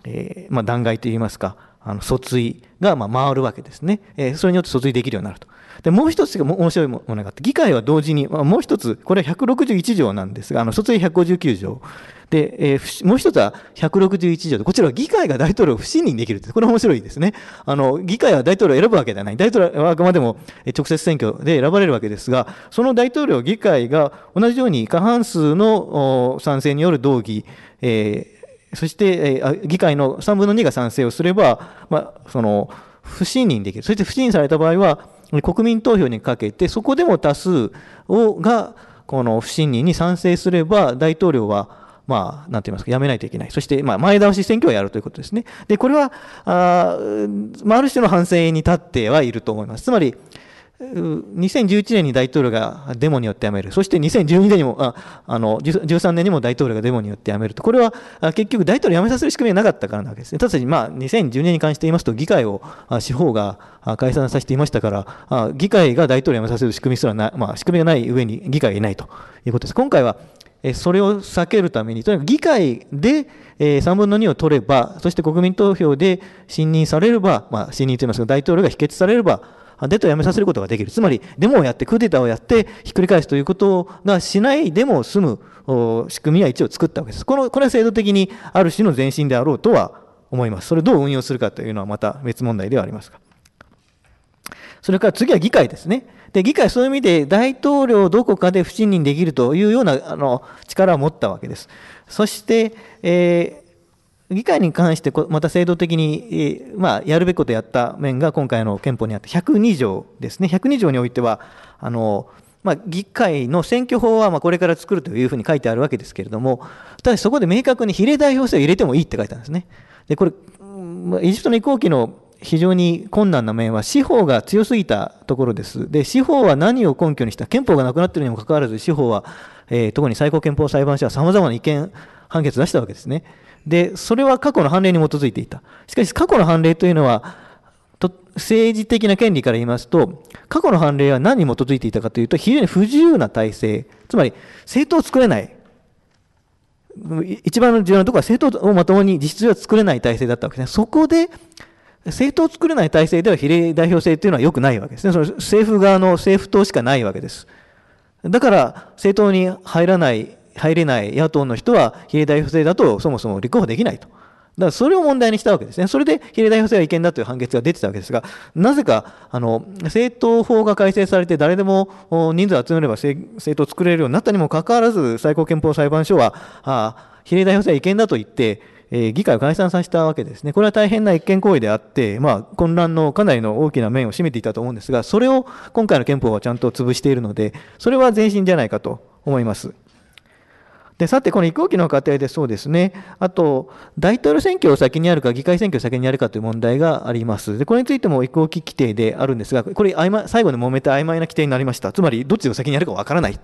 えー、まあ、弾劾といいますか、あの訴追がま回るわけですね、えー、それによって訴追できるようになると。でもう一つ面白いものがあって、議会は同時に、もう一つ、これは161条なんですが、あの訴追159条。で、えー、もう一つは161条で、こちらは議会が大統領を不信任できるって、これ面白いですね。あの、議会は大統領を選ぶわけではない。大統領はあくまでも直接選挙で選ばれるわけですが、その大統領、議会が同じように過半数の賛成による動議、えーそして、え議会の3分の2が賛成をすれば、まあ、その、不信任できる。そして不信任された場合は、国民投票にかけて、そこでも多数をが、この不信任に賛成すれば、大統領は、まあ、なんて言いますか、やめないといけない。そして、まあ、前倒し選挙をやるということですね。で、これは、あまあ、ある種の反省に立ってはいると思います。つまり、2011年に大統領がデモによって辞める。そして2012年にも、ああの、13年にも大統領がデモによって辞めると。これは結局大統領辞めさせる仕組みがなかったからなわけですね。ただし、まあ、2012年に関して言いますと、議会を司法が解散させていましたから、議会が大統領辞めさせる仕組みすらない、まあ、仕組みがない上に議会がいないということです。今回は、それを避けるために、とにかく議会で3分の2を取れば、そして国民投票で信任されれば、まあ、信任といいますか、大統領が否決されれば、デトをやめさせることができる。つまり、デモをやって、クーデターをやって、ひっくり返すということがしないでも済む仕組みは一応作ったわけです。この、これは制度的にある種の前進であろうとは思います。それをどう運用するかというのはまた別問題ではありますが。それから次は議会ですね。で、議会そういう意味で大統領をどこかで不信任できるというようなあの力を持ったわけです。そして、えー議会に関してまた制度的に、まあ、やるべきことをやった面が今回の憲法にあった102条ですね、102条においては、あのまあ、議会の選挙法はまこれから作るというふうに書いてあるわけですけれども、ただしそこで明確に比例代表制を入れてもいいって書いてあるんですね。でこれ、まあ、エジプトの移行期の非常に困難な面は司法が強すぎたところです。で、司法は何を根拠にした憲法がなくなっているにもかかわらず、司法は、えー、特に最高憲法裁判所は様々な違憲判決を出したわけですね。で、それは過去の判例に基づいていた。しかし、過去の判例というのは、と政治的な権利から言いますと、過去の判例は何に基づいていたかというと、非常に不自由な体制、つまり政党を作れない。一番の重要なところは政党をまともに実質は作れない体制だったわけですね。そこで、政党を作れない体制では比例代表制というのは良くないわけですね。その政府側の政府党しかないわけです。だから、政党に入らない入れない野党の人は比例代表制だとそもそも立候補できないと。だからそれを問題にしたわけですね。それで比例代表制は違憲だという判決が出てたわけですが、なぜか、あの、政党法が改正されて誰でも人数を集めれば政党を作れるようになったにもかかわらず、最高憲法裁判所は、あ比例代表制は違憲だと言って、え議会を解散させたわけですね。これは大変な一見行為であって、まあ、混乱のかなりの大きな面を占めていたと思うんですが、それを今回の憲法はちゃんと潰しているので、それは前進じゃないかと思います。でさて、この移行期の過程でそうですね、あと、大統領選挙を先にやるか、議会選挙を先にやるかという問題があります。でこれについても移行期規定であるんですが、これ曖昧、最後に揉めて曖昧な規定になりました。つまり、どっちを先にやるかわからない。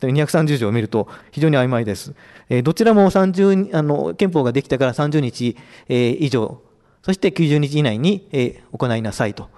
230条を見ると非常に曖昧です。えー、どちらも30あの憲法ができたから30日、えー、以上、そして90日以内に、えー、行いなさいと。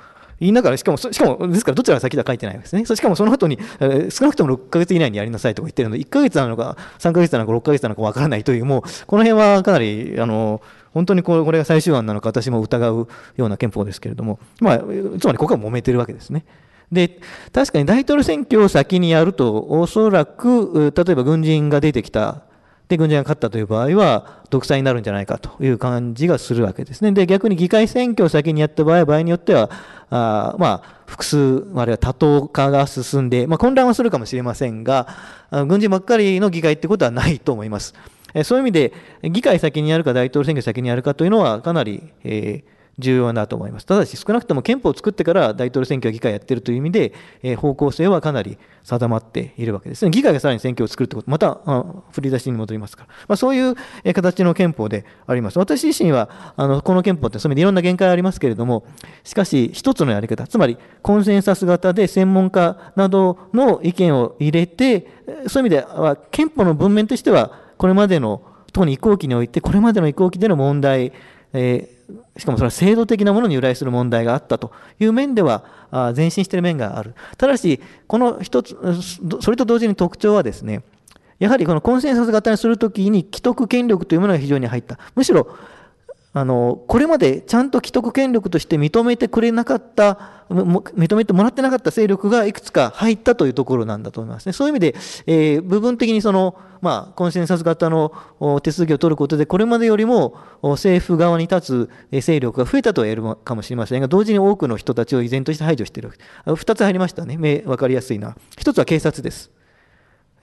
言いながら、しかも、しかも、ですからどちらが先だ書いてないわけですね。しかもその後に、えー、少なくとも6ヶ月以内にやりなさいとか言ってるので、1ヶ月なのか、3ヶ月なのか、6ヶ月なのかわからないという、もう、この辺はかなり、あの、本当にこれが最終案なのか、私も疑うような憲法ですけれども、まあ、つまりここは揉めてるわけですね。で、確かに大統領選挙を先にやると、おそらく、例えば軍人が出てきたで、軍人が勝ったという場合は、独裁になるんじゃないかという感じがするわけですね。で、逆に議会選挙を先にやった場合は、場合によっては、あまあ、複数、あるいは多党化が進んで、まあ、混乱はするかもしれませんが、軍人ばっかりの議会ってことはないと思います。そういう意味で、議会先にやるか、大統領選挙先にやるかというのは、かなり、えー重要だと思います。ただし、少なくとも憲法を作ってから大統領選挙や議会やってるという意味で、え方向性はかなり定まっているわけですね。議会がさらに選挙を作るってこと、またあ振り出しに戻りますから、まあ、そういう形の憲法であります。私自身は、あのこの憲法って、そういう意味でいろんな限界ありますけれども、しかし、一つのやり方、つまりコンセンサス型で専門家などの意見を入れて、そういう意味では、憲法の文面としては、これまでの、特に移行期において、これまでの移行期での問題えー、しかもそれは制度的なものに由来する問題があったという面ではあ前進している面がある。ただし、この一つ、それと同時に特徴はですね、やはりこのコンセンサス型にするときに既得権力というものが非常に入った。むしろあの、これまでちゃんと既得権力として認めてくれなかった、認めてもらってなかった勢力がいくつか入ったというところなんだと思いますね。そういう意味で、えー、部分的にその、まあ、コンセンサス型の手続きを取ることで、これまでよりも政府側に立つ勢力が増えたとは言えるかもしれませんが、同時に多くの人たちを依然として排除している。2つ入りましたね。目、分かりやすいな。1つは警察です。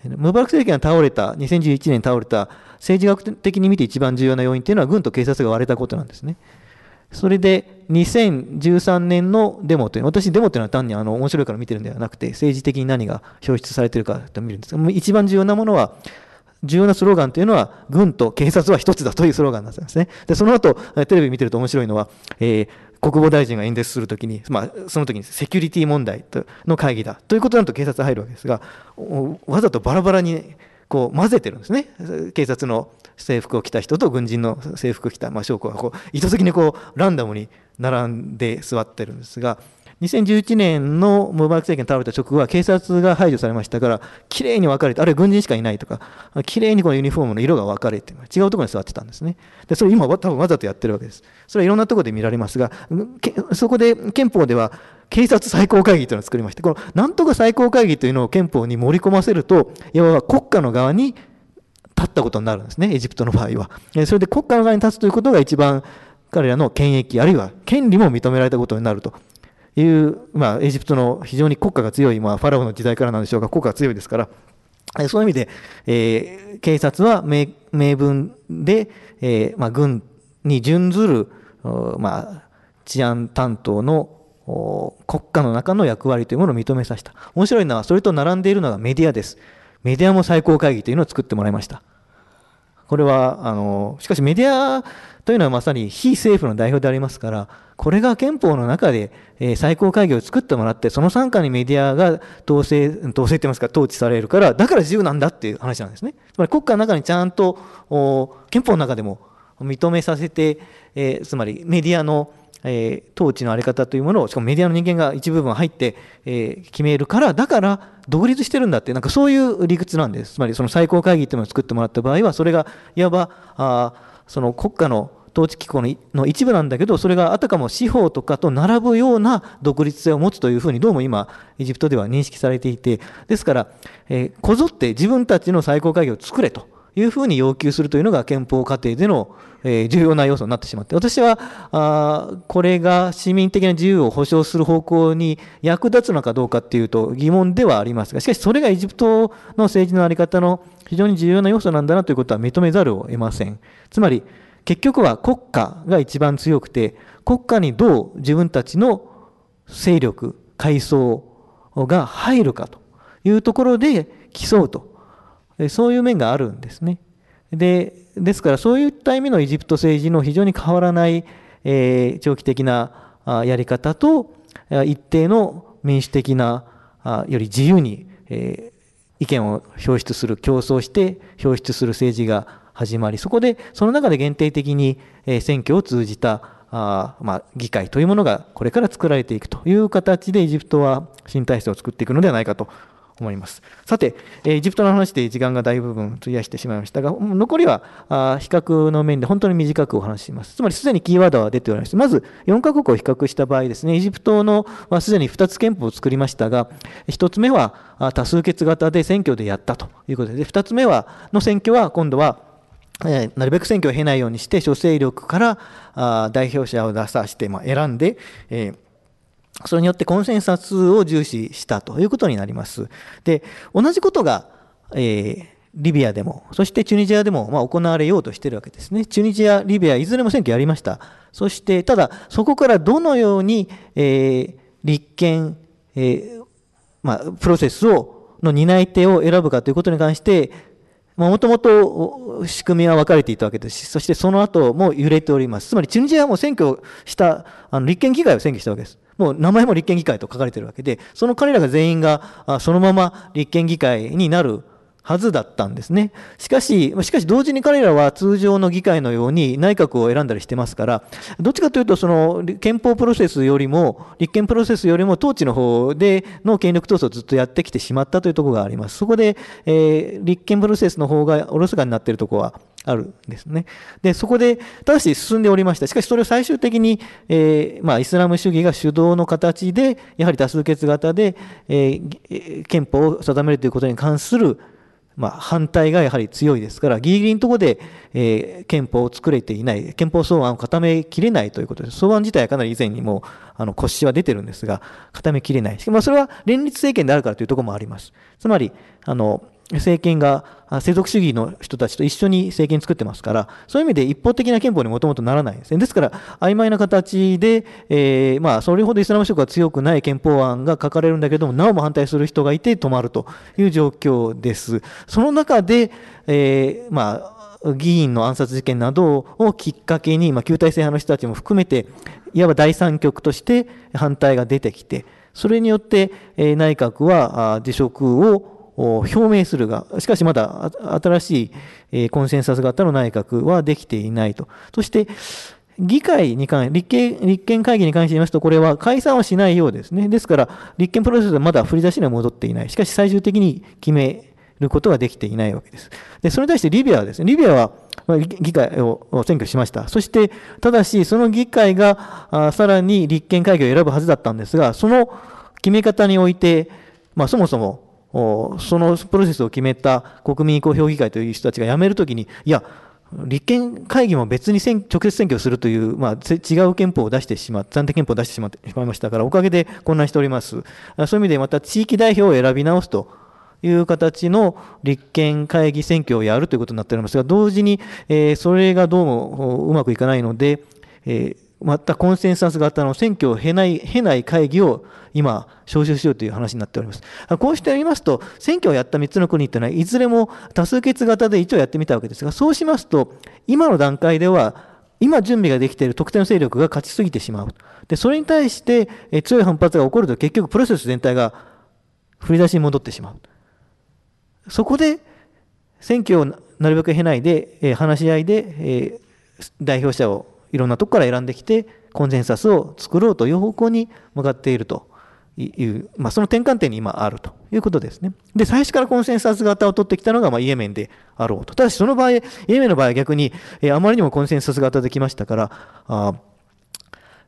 ムバラク政権が倒れた、2011年倒れた、政治学的に見て一番重要な要因というのは軍と警察が割れたことなんですね。それで2013年のデモというのは、私デモというのは単にあの面白いから見てるんではなくて、政治的に何が表出されてるかと見るんですが、一番重要なものは、重要なスローガンというのは、軍と警察は一つだというスローガンなんですね。で、その後、テレビ見てると面白いのは、えー、国防大臣が演説するときに、まあ、その時にセキュリティ問題の会議だということになると警察入るわけですが、わざとバラバラに、ね、こう混ぜてるんですね警察の制服を着た人と軍人の制服を着た、まあ、将がこう意図的にこうランダムに並んで座ってるんですが2011年のムーバーク政権倒れた直後は警察が排除されましたから、きれいに分かれて、あるいは軍人しかいないとか、きれいにこのユニフォームの色が分かれて、違うところに座ってたんですね。で、それ今多分わざとやってるわけです。それはいろんなところで見られますが、そこで憲法では警察最高会議というのを作りまして、このなんとか最高会議というのを憲法に盛り込ませると、いわば国家の側に立ったことになるんですね、エジプトの場合は。それで国家の側に立つということが一番彼らの権益、あるいは権利も認められたことになるという、まあ、エジプトの非常に国家が強い、まあ、ファラオの時代からなんでしょうが、国家が強いですから、そういう意味で、えー、警察は名分で、えーまあ、軍に準ずる、まあ、治安担当の国家の中の役割というものを認めさせた。面白いのは、それと並んでいるのがメディアです。メディアも最高会議というのを作ってもらいました。これは、あの、しかしメディアというのはまさに非政府の代表でありますから、これが憲法の中で、え最高会議を作ってもらって、その傘下にメディアが統制、統制って言いますか、統治されるから、だから自由なんだっていう話なんですね。つまり国家の中にちゃんと、憲法の中でも認めさせて、えー、つまりメディアの、えー、統治のあり方というものをしかもメディアの人間が一部分入って、えー、決めるからだから独立してるんだってなんかそういう理屈なんですつまりその最高会議っていうのを作ってもらった場合はそれがいわばあその国家の統治機構の一部なんだけどそれがあたかも司法とかと並ぶような独立性を持つというふうにどうも今エジプトでは認識されていてですから、えー、こぞって自分たちの最高会議を作れというふうに要求するというのが憲法過程での、え重要な要素になってしまって私はあこれが市民的な自由を保障する方向に役立つのかどうかっていうと疑問ではありますがしかしそれがエジプトの政治の在り方の非常に重要な要素なんだなということは認めざるを得ません。つまり結局は国家が一番強くて、国家にどう自分たちの勢力、階層が入るかというところで競うと。そういう面があるんですね。で、ですからそういった意味のエジプト政治の非常に変わらない、えー、長期的なやり方と、一定の民主的な、より自由に、えー、意見を表出する、競争して表出する政治が始まり、そこで、その中で限定的に、え選挙を通じた、あまあ、議会というものがこれから作られていくという形でエジプトは新体制を作っていくのではないかと思います。さて、エジプトの話で時間が大部分費やしてしまいましたが、残りは比較の面で本当に短くお話しします。つまりすでにキーワードは出ております。まず、4カ国を比較した場合ですね、エジプトの、はすでに2つ憲法を作りましたが、1つ目は多数決型で選挙でやったということで、2つ目はの選挙は今度はえなるべく選挙を経ないようにして、諸勢力からあ代表者を出さして、ま選んで、えそれによってコンセンサスを重視したということになります。で、同じことが、えー、リビアでも、そしてチュニジアでも、まあ、行われようとしているわけですね。チュニジア、リビア、いずれも選挙やりました。そして、ただ、そこからどのように、えー、立憲、えー、まあ、プロセスを、の担い手を選ぶかということに関して、もともと仕組みは分かれていたわけですし、そしてその後も揺れております。つまり、チュニジアはもう選挙した、あの立憲議会を選挙したわけです。もう名前も立憲議会と書かれているわけで、その彼らが全員がそのまま立憲議会になるはずだったんですね。しかし、しかし同時に彼らは通常の議会のように内閣を選んだりしてますから、どっちかというと、その憲法プロセスよりも、立憲プロセスよりも統治の方での権力闘争をずっとやってきてしまったというところがあります。そこで、えー、立憲プロセスの方がおろそかになっているところはあるんですね。で、そこで、ただし進んでおりました。しかしそれを最終的に、えー、まあ、イスラム主義が主導の形で、やはり多数決型で、えー、憲法を定めるということに関するまあ、反対がやはり強いですから、ギリギリのところで、えー、憲法を作れていない、憲法草案を固めきれないということです。草案自体はかなり以前にもあの骨子は出てるんですが、固めきれない。まあ、それは連立政権であるからというところもあります。つまり、あの、政権が世俗主義の人たちと一緒に政権作ってますから、そういう意味で一方的な憲法にもともとならないですね。ですから、曖昧な形で、えー、まあ、それほどイスラム国は強くない憲法案が書かれるんだけども、なおも反対する人がいて止まるという状況です。その中で、えー、まあ、議員の暗殺事件などをきっかけに、まあ、旧体制派の人たちも含めて、いわば第三極として反対が出てきて、それによって、え内閣は辞職を表明するが、しかしまだ新しいコンセンサス型の内閣はできていないと。そして、議会に関立憲、立憲会議に関して言いますと、これは解散はしないようですね。ですから、立憲プロセスはまだ振り出しには戻っていない。しかし、最終的に決めることができていないわけです。で、それに対してリビアはですね、リビアは議会を選挙しました。そして、ただし、その議会がさらに立憲会議を選ぶはずだったんですが、その決め方において、まあ、そもそもそのプロセスを決めた国民移行評議会という人たちが辞めるときに、いや、立憲会議も別に選直接選挙するという、まあ、違う憲法を出してしまっ暫定憲法を出してしまってしまいましたから、おかげで混乱しております。そういう意味で、また地域代表を選び直すと。いう形の立憲会議選挙をやるということになっておりますが、同時に、えそれがどうもうまくいかないので、えまたコンセンサス型の選挙を経ない、経ない会議を今、招集しようという話になっております。こうしてみますと、選挙をやった3つの国というのは、いずれも多数決型で一応やってみたわけですが、そうしますと、今の段階では、今準備ができている特定の勢力が勝ちすぎてしまう。で、それに対して強い反発が起こると結局プロセス全体が振り出しに戻ってしまう。そこで選挙をなるべく経ないで、話し合いで代表者をいろんなとこから選んできてコンセンサスを作ろうという方向に向かっているという、まあ、その転換点に今あるということですね。で、最初からコンセンサス型を取ってきたのが、まイエメンであろうと。ただし、その場合、イエメンの場合は逆に、えー、あまりにもコンセンサス型できましたから、あ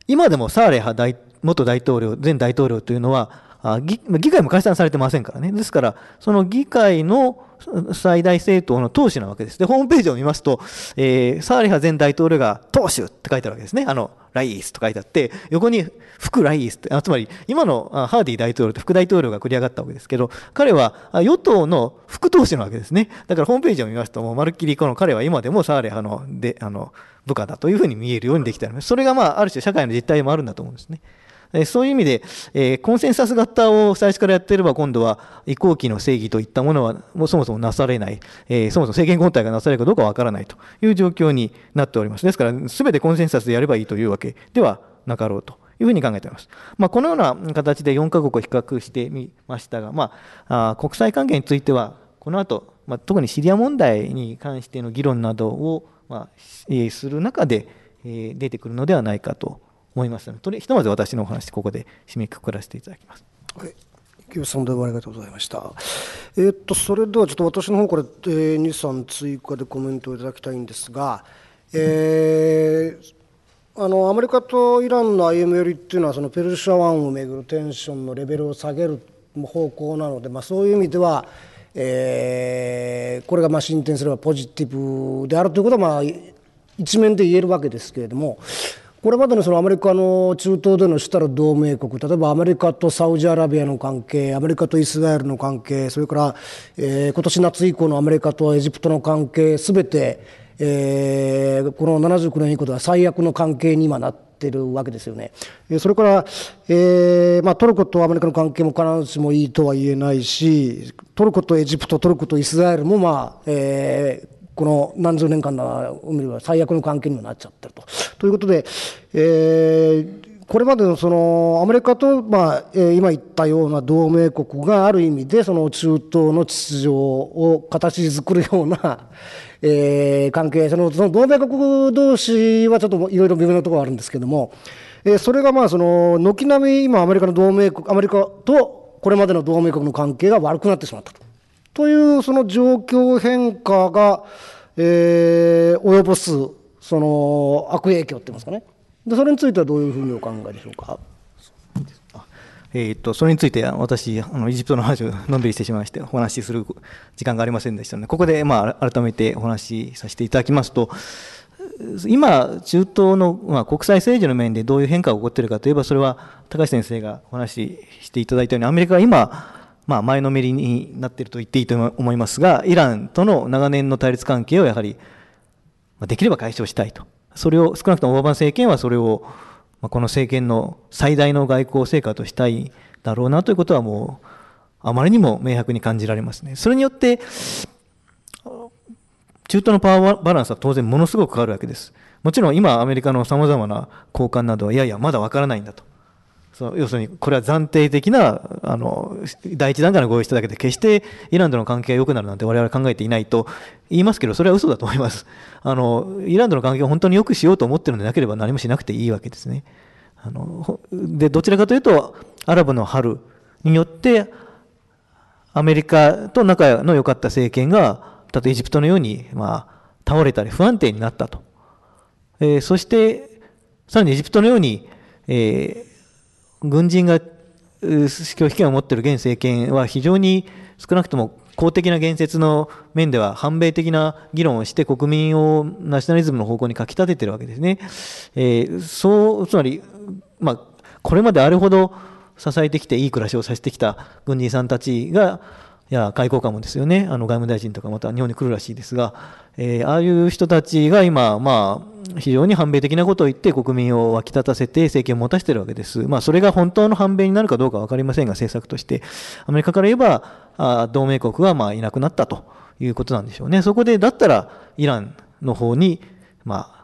今でもサーレ派元大統領、前大統領というのは、あ議議会も解散されてませんからね。ですから、その議会の最大政党の党首なわけです。で、ホームページを見ますと、えー、サーリハ前大統領が党首って書いてあるわけですね。あの、ライースと書いてあって、横に副ライースって、あつまり今のハーディ大統領と副大統領が繰り上がったわけですけど、彼は与党の副党首なわけですね。だからホームページを見ますと、もうまるっきりこの彼は今でもサーレハのであの部下だというふうに見えるようにできてあります。それがまあ、ある種社会の実態もあるんだと思うんですね。えそういう意味で、えコンセンサス型を最初からやってれば今度は移行期の正義といったものはもうそもそもなされない、えそもそも政権交代がなされるかどうかわからないという状況になっております。ですから全てコンセンサスでやればいいというわけではなかろうと。いうふうに考えています。まあ、このような形で4カ国を比較してみましたが、まあ、あ国際関係については、この後、まあ、特にシリア問題に関しての議論などを、まあ、する中で、えー、出てくるのではないかと思いますのでとりひとまず私のお話ここで締めくくらせていただきます。はい木さんどうもありがとうございました。えー、っとそれではちょっと私の方から、えー、23追加でコメントをいただきたいんですが、えー、あのアメリカとイランの IM 寄りっていうのはそのペルシャ湾をめぐるテンションのレベルを下げる方向なので、まあ、そういう意味では、えー、これがまあ進展すればポジティブであるということは、まあ、一面で言えるわけですけれどもこれまでのそのアメリカの中東での主たる同盟国、例えばアメリカとサウジアラビアの関係、アメリカとイスラエルの関係、それから、えー、今年夏以降のアメリカとエジプトの関係、すべて、えー、この79年以降では最悪の関係に今なっているわけですよね。それから、えー、まあ、トルコとアメリカの関係も必ずしもいいとは言えないし、トルコとエジプト、トルコとイスラエルも、まあえーこの何十年間の海は最悪の関係にもなっちゃってると。ということで、えー、これまでのそのアメリカと、まあえー、今言ったような同盟国がある意味でその中東の秩序を形作るような、えー、関係そのその同盟国同士はちょっといろいろ微妙なところがあるんですけども、えー、それがまあその軒並み今アメリカの同盟国アメリカとこれまでの同盟国の関係が悪くなってしまったと。というその状況変化が、えー、及ぼすその悪影響って言いますかねでそれについてはどういうふうにお考えでしょうか。えー、っとそれについて私あのエジプトの話をのんびりしてしまいましてお話しする時間がありませんでしたのでここで、まあ、改めてお話しさせていただきますと今中東の、まあ、国際政治の面でどういう変化が起こっているかといえばそれは高橋先生がお話ししていただいたようにアメリカは今まあ、前のめりになっていると言っていいと思いますが、イランとの長年の対立関係をやはり、できれば解消したいと。それを、少なくともオバマ政権はそれを、まこの政権の最大の外交成果としたいだろうなということはもう、あまりにも明白に感じられますね。それによって、中東のパワーバランスは当然ものすごく変わるわけです。もちろん今アメリカの様々な交換などは、いやいや、まだわからないんだと。その要するにこれは暫定的なあの第一段階の合意しただけで決してイランとの関係が良くなるなんて我々考えていないと言いますけどそれは嘘だと思います あのイランとの関係を本当に良くしようと思ってるのでなければ何もしなくていいわけですねあのでどちらかというとアラブの春によってアメリカと仲の良かった政権がたとえエジプトのように、まあ、倒れたり不安定になったと、えー、そしてさらにエジプトのように、えー軍人が拒否権を持っている現政権は非常に少なくとも公的な言説の面では反米的な議論をして国民をナショナリズムの方向にかき立ててるわけですね。えー、そうつまり、まあ、これまであれほど支えてきていい暮らしをさせてきた軍人さんたちがや外交官もですよね、あの外務大臣とかまた日本に来るらしいですが、えー、ああいう人たちが今、まあ、非常に反米的なことを言って国民を沸き立たせて政権を持たせているわけです。まあ、それが本当の反米になるかどうかわかりませんが、政策として。アメリカから言えば、あ同盟国はまあいなくなったということなんでしょうね。そこで、だったらイランの方に、まあ、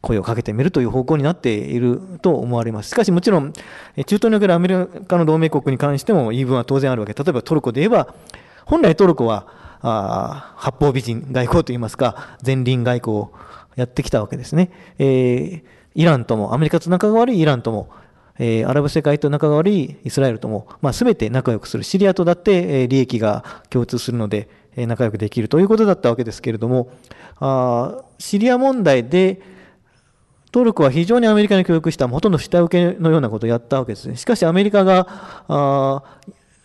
声をかけてみるという方向になっていると思われます。しかしもちろん、中東におけるアメリカの同盟国に関しても言い分は当然あるわけ。例えばトルコで言えば、本来トルコは、あ八方美人外交といいますか、前輪外交をやってきたわけですね。えー、イランとも、アメリカと仲が悪いイランとも、えー、アラブ世界と仲が悪いイスラエルとも、まあ、全て仲良くする。シリアとだって、えー、利益が共通するので、えー、仲良くできるということだったわけですけれども、あシリア問題で、トルコは非常にアメリカに協力した、ほとんど下請けのようなことをやったわけですね。しかしアメリカが、あ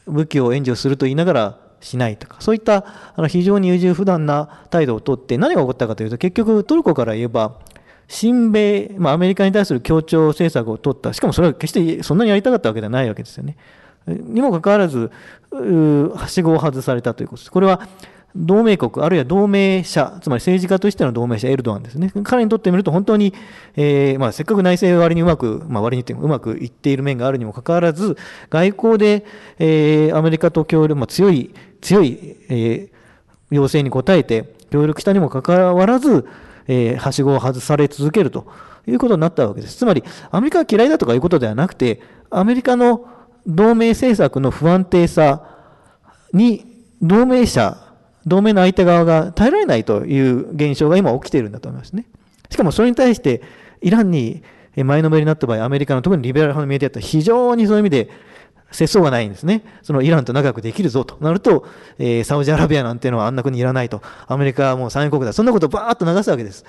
武器を援助すると言いながら、しないとか、そういったあの非常に優柔不断な態度をとって、何が起こったかというと、結局トルコから言えば、親米、まあ、アメリカに対する協調政策を取った、しかもそれは決してそんなにやりたかったわけではないわけですよね。にもかかわらず、はしごを外されたということです。これは同盟国、あるいは同盟者、つまり政治家としての同盟者、エルドアンですね。彼にとってみると、本当に、えー、まあ、せっかく内政割にうまく、まあ、割にってうまくいっている面があるにもかかわらず、外交で、えー、アメリカと協力、まあ、強い、強い、えー、要請に応えて、協力したにもかかわらず、えはしごを外され続けるということになったわけです。つまり、アメリカは嫌いだとかいうことではなくて、アメリカの同盟政策の不安定さに、同盟者、同盟の相手側が耐えられないという現象が今起きているんだと思いますね。しかもそれに対してイランに前のめりになった場合、アメリカの特にリベラル派のメディアって非常にそういう意味で接想がないんですね。そのイランと仲良くできるぞとなると、えー、サウジアラビアなんていうのはあんな国いらないと、アメリカはもう産油国だ、そんなことをバーッと流すわけです。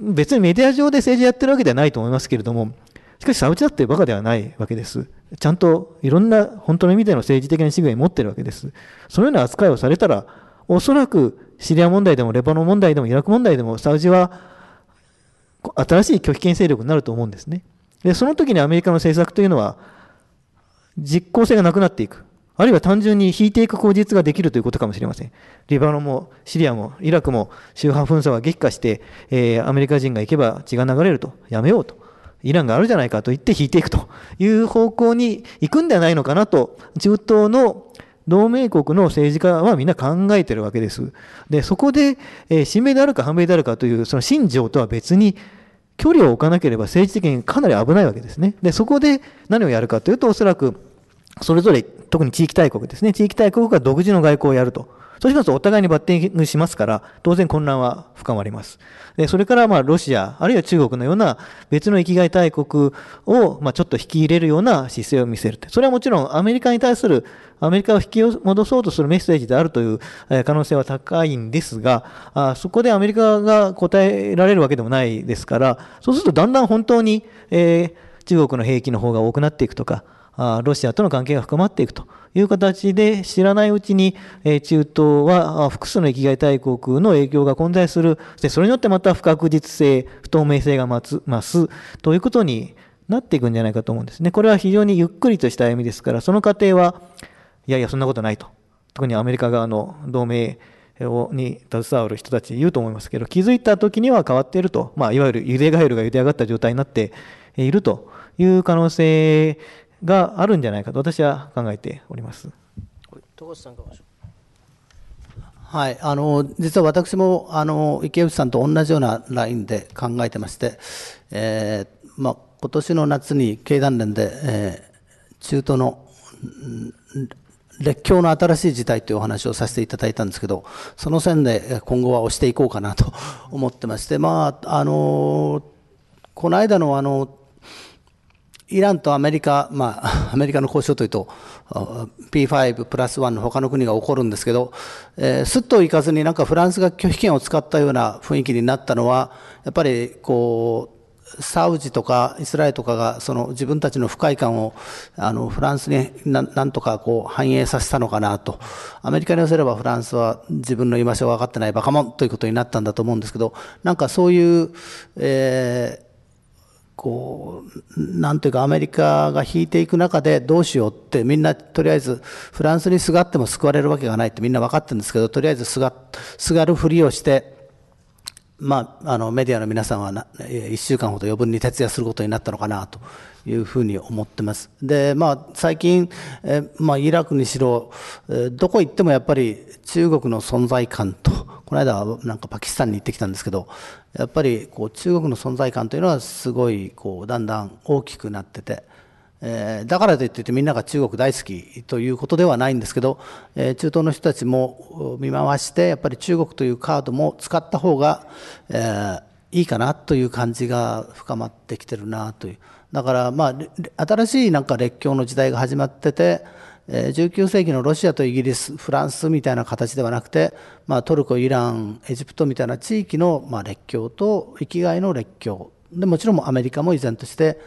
別にメディア上で政治やってるわけではないと思いますけれども、しかし、サウジだってバカではないわけです。ちゃんといろんな本当の意味での政治的な資源を持ってるわけです。そのような扱いをされたら、おそらくシリア問題でもレバノン問題でもイラク問題でもサウジは新しい拒否権勢力になると思うんですね。で、その時にアメリカの政策というのは実効性がなくなっていく。あるいは単純に引いていく口実ができるということかもしれません。リバノンもシリアもイラクも宗派紛争が激化して、えー、アメリカ人が行けば血が流れると、やめようと。イランがあるじゃないかと言って引いていくという方向に行くんではないのかなと、中東の同盟国の政治家はみんな考えてるわけです。で、そこで、えー、親米であるか反米であるかという、その信条とは別に、距離を置かなければ政治的にかなり危ないわけですね。で、そこで何をやるかというと、おそらく、それぞれ、特に地域大国ですね。地域大国が独自の外交をやると。そうしますとお互いにバッティングしますから、当然混乱は深まります。で、それからまあロシア、あるいは中国のような別の生きがい大国をまあちょっと引き入れるような姿勢を見せる。って。それはもちろんアメリカに対する、アメリカを引き戻そうとするメッセージであるという可能性は高いんですが、あそこでアメリカが答えられるわけでもないですから、そうするとだんだん本当に、えー、中国の兵器の方が多くなっていくとか、ロシアとの関係が深まっていくという形で知らないうちに中東は複数の域外大国の影響が混在するそそれによってまた不確実性不透明性が増すということになっていくんじゃないかと思うんですねこれは非常にゆっくりとした歩みですからその過程はいやいやそんなことないと特にアメリカ側の同盟をに携わる人たち言うと思いますけど気づいた時には変わっていると、まあ、いわゆるゆでガエルがゆで上がった状態になっているという可能性があるんじゃないかと私は考えております。戸越さんかはい、あの実は私もあの池内さんと同じようなラインで考えてまして、えーまあ今年の夏に経団連で、えー、中東の、うん列強の新しい時代というお話をさせていただいたんですけど、その線で今後は押していこうかなと思ってまして、まあ、あの、この間のあの、イランとアメリカ、まあ、アメリカの交渉というと、P5 プラス1の他の国が起こるんですけど、えー、すっといかずになんかフランスが拒否権を使ったような雰囲気になったのは、やっぱりこう、サウジとかイスラエルとかがその自分たちの不快感をあのフランスになんとかこう反映させたのかなと。アメリカに寄せればフランスは自分の居場所を分かってないバカもんということになったんだと思うんですけど、なんかそういう、えーこう、なんていうかアメリカが引いていく中でどうしようってみんなとりあえずフランスにすがっても救われるわけがないってみんな分かってるんですけど、とりあえずすが、すがるふりをして、まあ、あのメディアの皆さんはな1週間ほど余分に徹夜することになったのかなというふうに思ってます。で、まあ、最近、えまあ、イラクにしろ、えどこ行ってもやっぱり中国の存在感と、この間はなんかパキスタンに行ってきたんですけど、やっぱりこう中国の存在感というのはすごいこうだんだん大きくなってて、えー、だからといってみんなが中国大好きということではないんですけど、えー、中東の人たちも見回してやっぱり中国というカードも使った方が、えー、いいかなという感じが深まってきてるなというだからまあ新しいなんか列強の時代が始まってて19世紀のロシアとイギリスフランスみたいな形ではなくて、まあ、トルコイランエジプトみたいな地域の、まあ、列強と生きがいの列強でもちろんアメリカも依然として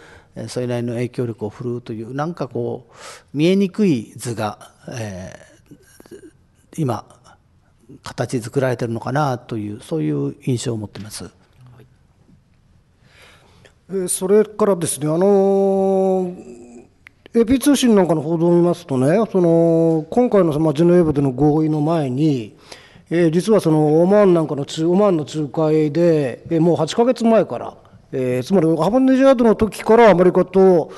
それなりの影響力を振るうというなんかこう見えにくい図が、えー、今形作られてるのかなというそういう印象を持ってます。それからですね、あの AP 通信なんかの報道を見ますとね、その今回の、まあ、ジュネーブでの合意の前に、えー、実はそのオマーンなんかのオマーンの仲介で、えー、もう8か月前から、えー、つまりハマネジアードの時からアメリカと、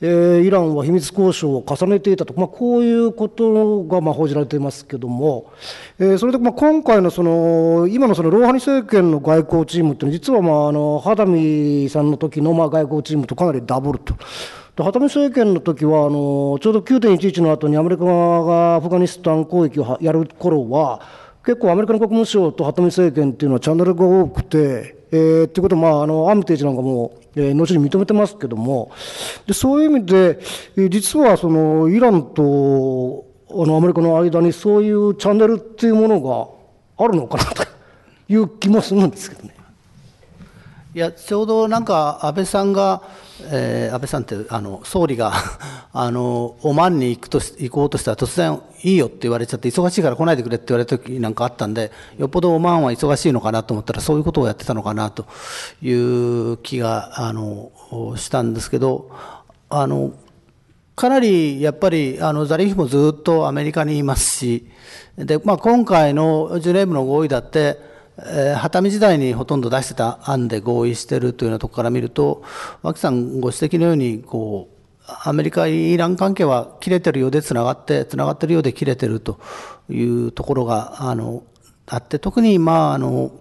えー、イランは秘密交渉を重ねていたと、まあ、こういうことがまあ報じられていますけども、えー、それでまあ今回のその今のそのローハニ政権の外交チームというのは実はまああのハダミさんの時のまの外交チームとかなりダブルと。ハタミ政権の時はあのちょうど9.11の後にアメリカがアフガニスタン攻撃をやる頃は結構アメリカの国務省とハタミ政権っていうのはチャンネルが多くてえー、っていうことまあ、あの、アムテージなんかも、えー、後に認めてますけども、で、そういう意味で、えー、実は、その、イランと、あの、アメリカの間にそういうチャンネルっていうものがあるのかなという気もするんですけどね。いや、ちょうどなんか、安倍さんが、えー、安倍さんってあの総理が あのオマーンに行くと行こうとしたら突然いいよって言われちゃって忙しいから来ないでくれって言われた時なんかあったんでよっぽどオマーンは忙しいのかなと思ったらそういうことをやってたのかなという気があのしたんですけどあのかなりやっぱりあのザリーフもずっとアメリカにいますしで、まあ、今回のジュネーブの合意だって畳時代にほとんど出してた案で合意してるというようなところから見ると脇さんご指摘のようにこうアメリカイラン関係は切れてるようでつながってつながってるようで切れてるというところがあのあって特にまああの。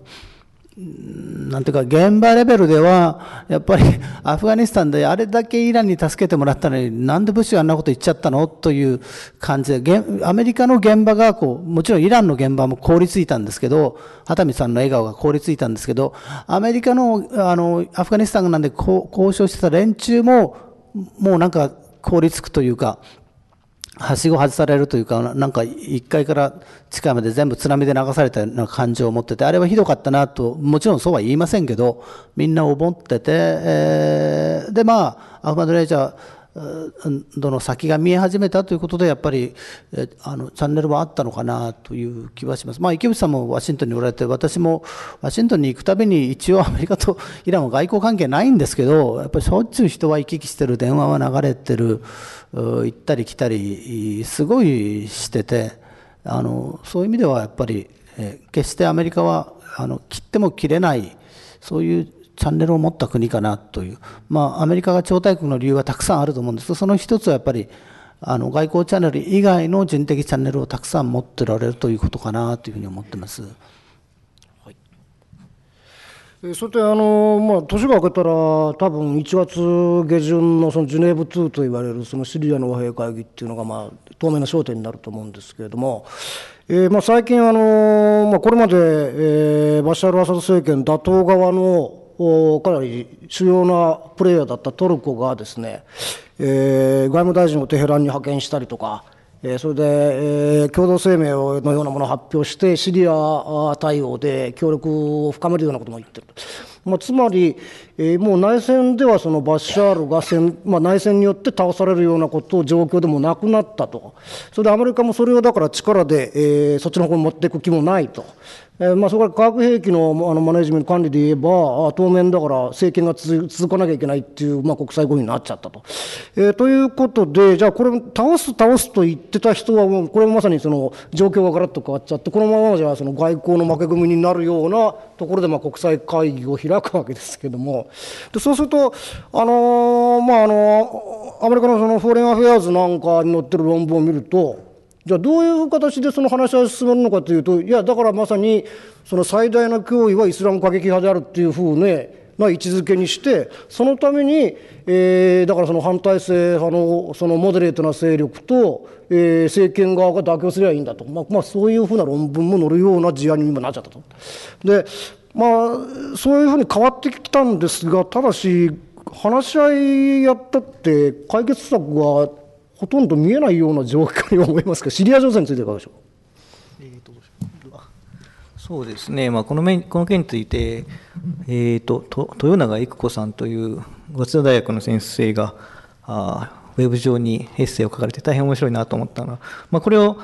なんていうか、現場レベルでは、やっぱり アフガニスタンであれだけイランに助けてもらったのに、なんでブッシュがあんなこと言っちゃったのという感じで、アメリカの現場がこう、もちろんイランの現場も凍りついたんですけど、畑見さんの笑顔が凍りついたんですけど、アメリカの、あの、アフガニスタンなんで交渉してた連中も、もうなんか凍りつくというか、はしご外されるというか、なんか1階から地下まで全部津波で流されたような感情を持ってて、あれはひどかったなと、もちろんそうは言いませんけど、みんな思ってて、えー、で、まあ、アフマドレージャー、どの先が見え始めたということで、やっぱりあのチャンネルはあったのかなという気はします、まあ、池内さんもワシントンにおられて、私もワシントンに行くたびに、一応アメリカとイランは外交関係ないんですけど、やっぱりしょっちゅう人は行き来してる、電話は流れてる。うん行ったり来たりすごいしててあのそういう意味ではやっぱり、決してアメリカはあの切っても切れないそういうチャンネルを持った国かなという、まあ、アメリカが超大国の理由はたくさんあると思うんですけどその一つはやっぱりあの外交チャンネル以外の人的チャンネルをたくさん持ってられるということかなというふうに思ってます。えそれであの、まあ、年が明けたら多分1月下旬のそのジュネーブ2といわれるそのシリアの和平会議っていうのが、まあ、当面の焦点になると思うんですけれども、えー、まあ、最近あの、まあ、これまで、えー、バシャール・アサド政権打倒側のかなり主要なプレーヤーだったトルコがですね、えー、外務大臣をテヘランに派遣したりとか。えそれで、えー、共同声明のようなものを発表して、シリア対応で協力を深めるようなことも言ってると。まあ、つまり、えー、もう内戦ではそのバッシャールが戦、まあ、内戦によって倒されるようなことを状況でもなくなったと、それでアメリカもそれをだから力で、えー、そっちの方に持っていく気もないと、えまあ、そこから化学兵器のあのマネジメント管理で言えば、当面だから政権が続かなきゃいけないっていう、まあ、国際合意になっちゃったと。えー、ということで、じゃあこれ、倒す、倒すと言ってた人は、これもまさにその状況がガラッと変わっちゃって、このままじゃその外交の負け組になるようなところで、まあ、国際会議を開くわけですけども、でそうすると、あのー、まああのー、アメリカのそのフォーレンアフェアーズなんかに載ってる論文を見ると、じゃあどういう形でその話し合いが進まるのかというといやだからまさにその最大の脅威はイスラム過激派であるっていうふうねな位置づけにしてそのために、えー、だからその反体制派のそのモデレートな勢力と、えー、政権側が妥協すればいいんだと、まあ、まあ、そういうふうな論文も載るような事案にもなっちゃったと。でまあそういうふうに変わってきたんですがただし話し合いやったって解決策はほとんど見えないような状況に思いますが、シリア情勢についていかがでしょう,、えーと、とそうですね、まあ、この面この件について、えーと、と豊永育子さんという早稲田大学の先生があウェブ上にエッセイを書かれて大変面白いなと思ったのは、まあ、これを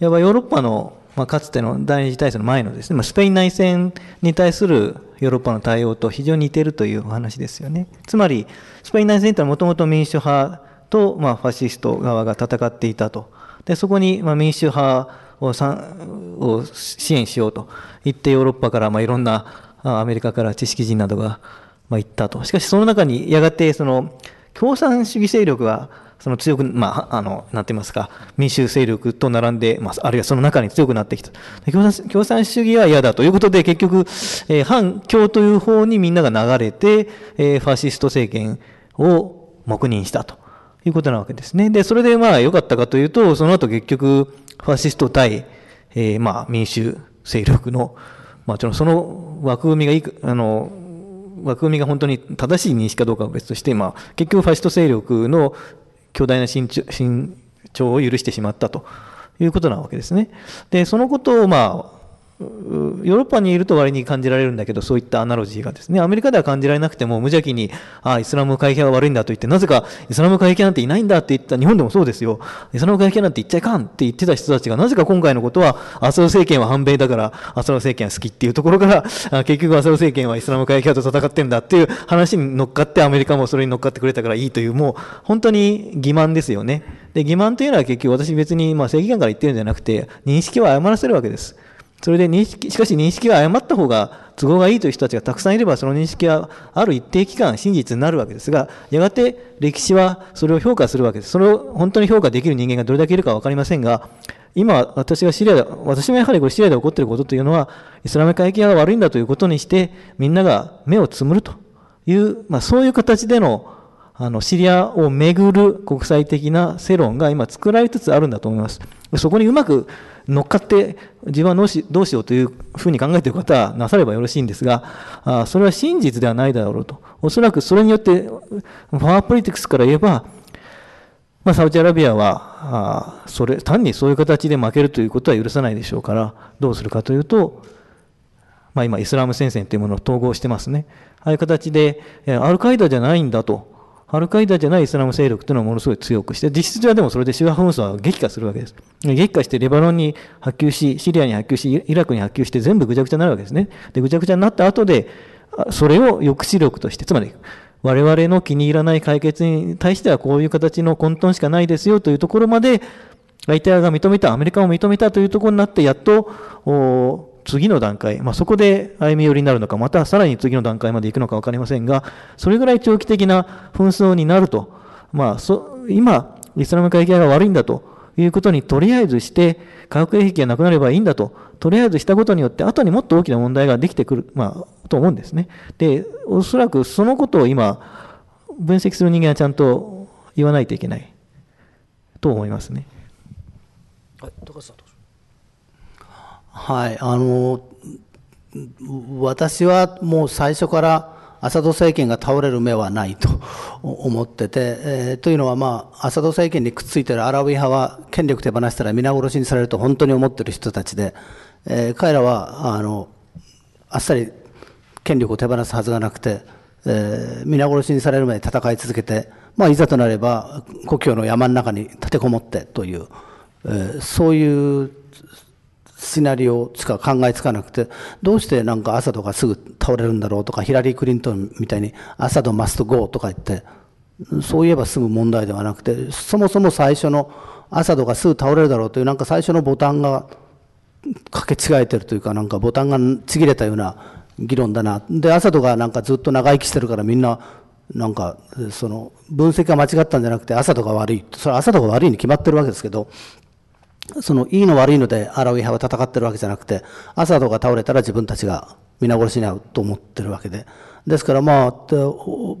やばヨーロッパのまあ、かつての第二次大戦の前のですね、まあ、スペイン内戦に対するヨーロッパの対応と非常に似ているというお話ですよね。つまり、スペイン内戦というのはもともと民主派と、まあ、ファシスト側が戦っていたと。でそこに、まあ、民主派をさんを支援しようと言ってヨーロッパから、まあ、いろんなアメリカから知識人などが、まあ、行ったと。しかしその中にやがてその共産主義勢力がその強く、まあ、あの、なってますか、民主勢力と並んで、まあ、あるいはその中に強くなってきた。共産共産主義は嫌だということで、結局、えー、反共という方にみんなが流れて、えー、ファシスト政権を黙認したと。いうことなわけですね。で、それでまあ良かったかというと、その後結局、ファシスト対、えー、まあ民主勢力の、まあちょその枠組みがいく、あの、枠組みが本当に正しい認識かどうかは別として、まあ結局ファシスト勢力の巨大な身長を許してしまったということなわけですね。で、そのことをまあ、ヨーロッパにいると割に感じられるんだけど、そういったアナロジーがですね、アメリカでは感じられなくても、無邪気に、ああ、イスラム会派は悪いんだと言って、なぜかイスラム会派なんていないんだって言った、日本でもそうですよ、イスラム会系なんて言っちゃいかんって言ってた人たちが、なぜか今回のことは、アサド政権は反米だから、アサド政権は好きっていうところから、あ結局アサド政権はイスラム会派と戦ってんだっていう話に乗っかって、アメリカもそれに乗っかってくれたからいいという、もう本当に欺瞞ですよね。で、欺瞞というのは結局私別に、まあ、正義感から言ってるんじゃなくて、認識を誤らせるわけです。それで認識、しかし認識は誤った方が都合がいいという人たちがたくさんいれば、その認識はある一定期間真実になるわけですが、やがて歴史はそれを評価するわけです。それを本当に評価できる人間がどれだけいるか分かりませんが、今私がシリアで、私もやはりこれシリアで起こっていることというのは、イスラム会議が悪いんだということにして、みんなが目をつむるという、まあそういう形でのあの、シリアをめぐる国際的な世論が今作られつつあるんだと思います。そこにうまく乗っかって、自分はどうしどうしようというふうに考えている方はなさればよろしいんですが、あそれは真実ではないだろうと。おそらくそれによって、ファープリティクスから言えば、まあ、サウジアラビアは、あそれ、単にそういう形で負けるということは許さないでしょうから、どうするかというと、まあ、今、イスラム戦線というものを統合してますね。ああいう形で、アルカイダじゃないんだと。アルカイダじゃないイスラム勢力というのはものすごい強くして、実質はでもそれでシュア紛争は激化するわけです。激化してレバノンに波及し、シリアに波及し、イラクに波及して全部ぐちゃぐちゃになるわけですね。で、ぐちゃぐちゃになった後で、それを抑止力として、つまり、我々の気に入らない解決に対してはこういう形の混沌しかないですよというところまで、ライターが認めた、アメリカも認めたというところになって、やっと、次の段階、まあ、そこで歩み寄りになるのか、またさらに次の段階まで行くのか分かりませんが、それぐらい長期的な紛争になると、まあ、そ今、イスラム会議が悪いんだということにとりあえずして、化学兵器がなくなればいいんだと、とりあえずしたことによって、後にもっと大きな問題ができてくる、まあ、と思うんですね。で、おそらくそのことを今、分析する人間はちゃんと言わないといけないと思いますね。はい、高橋さんはい、あの私はもう最初からアサド政権が倒れる目はないと 思ってて、えー、というのは、まあ、アサド政権にくっついてるアラウィ派は権力手放したら皆殺しにされると本当に思ってる人たちで、えー、彼らはあのあっさり権力を手放すはずがなくて、えー、皆殺しにされるまで戦い続けて、まあ、いざとなれば故郷の山の中に立てこもってという、えー、そういうシナリオつか考えつかなくて、どうしてなんか朝とドがすぐ倒れるんだろうとか、ヒラリー・クリントンみたいに朝とドマストゴーとか言って、そういえばすぐ問題ではなくて、そもそも最初の朝とドがすぐ倒れるだろうという、なんか最初のボタンがかけ違えてるというか、なんかボタンがちぎれたような議論だな。で、朝とドがなんかずっと長生きしてるからみんな、なんか、その、分析が間違ったんじゃなくて、朝とドが悪い。それはとかドが悪いに決まってるわけですけど、そのいいの悪いのでアラウィ派は戦ってるわけじゃなくて、アサドが倒れたら自分たちが皆殺しに遭うと思ってるわけで。ですからまあ、どう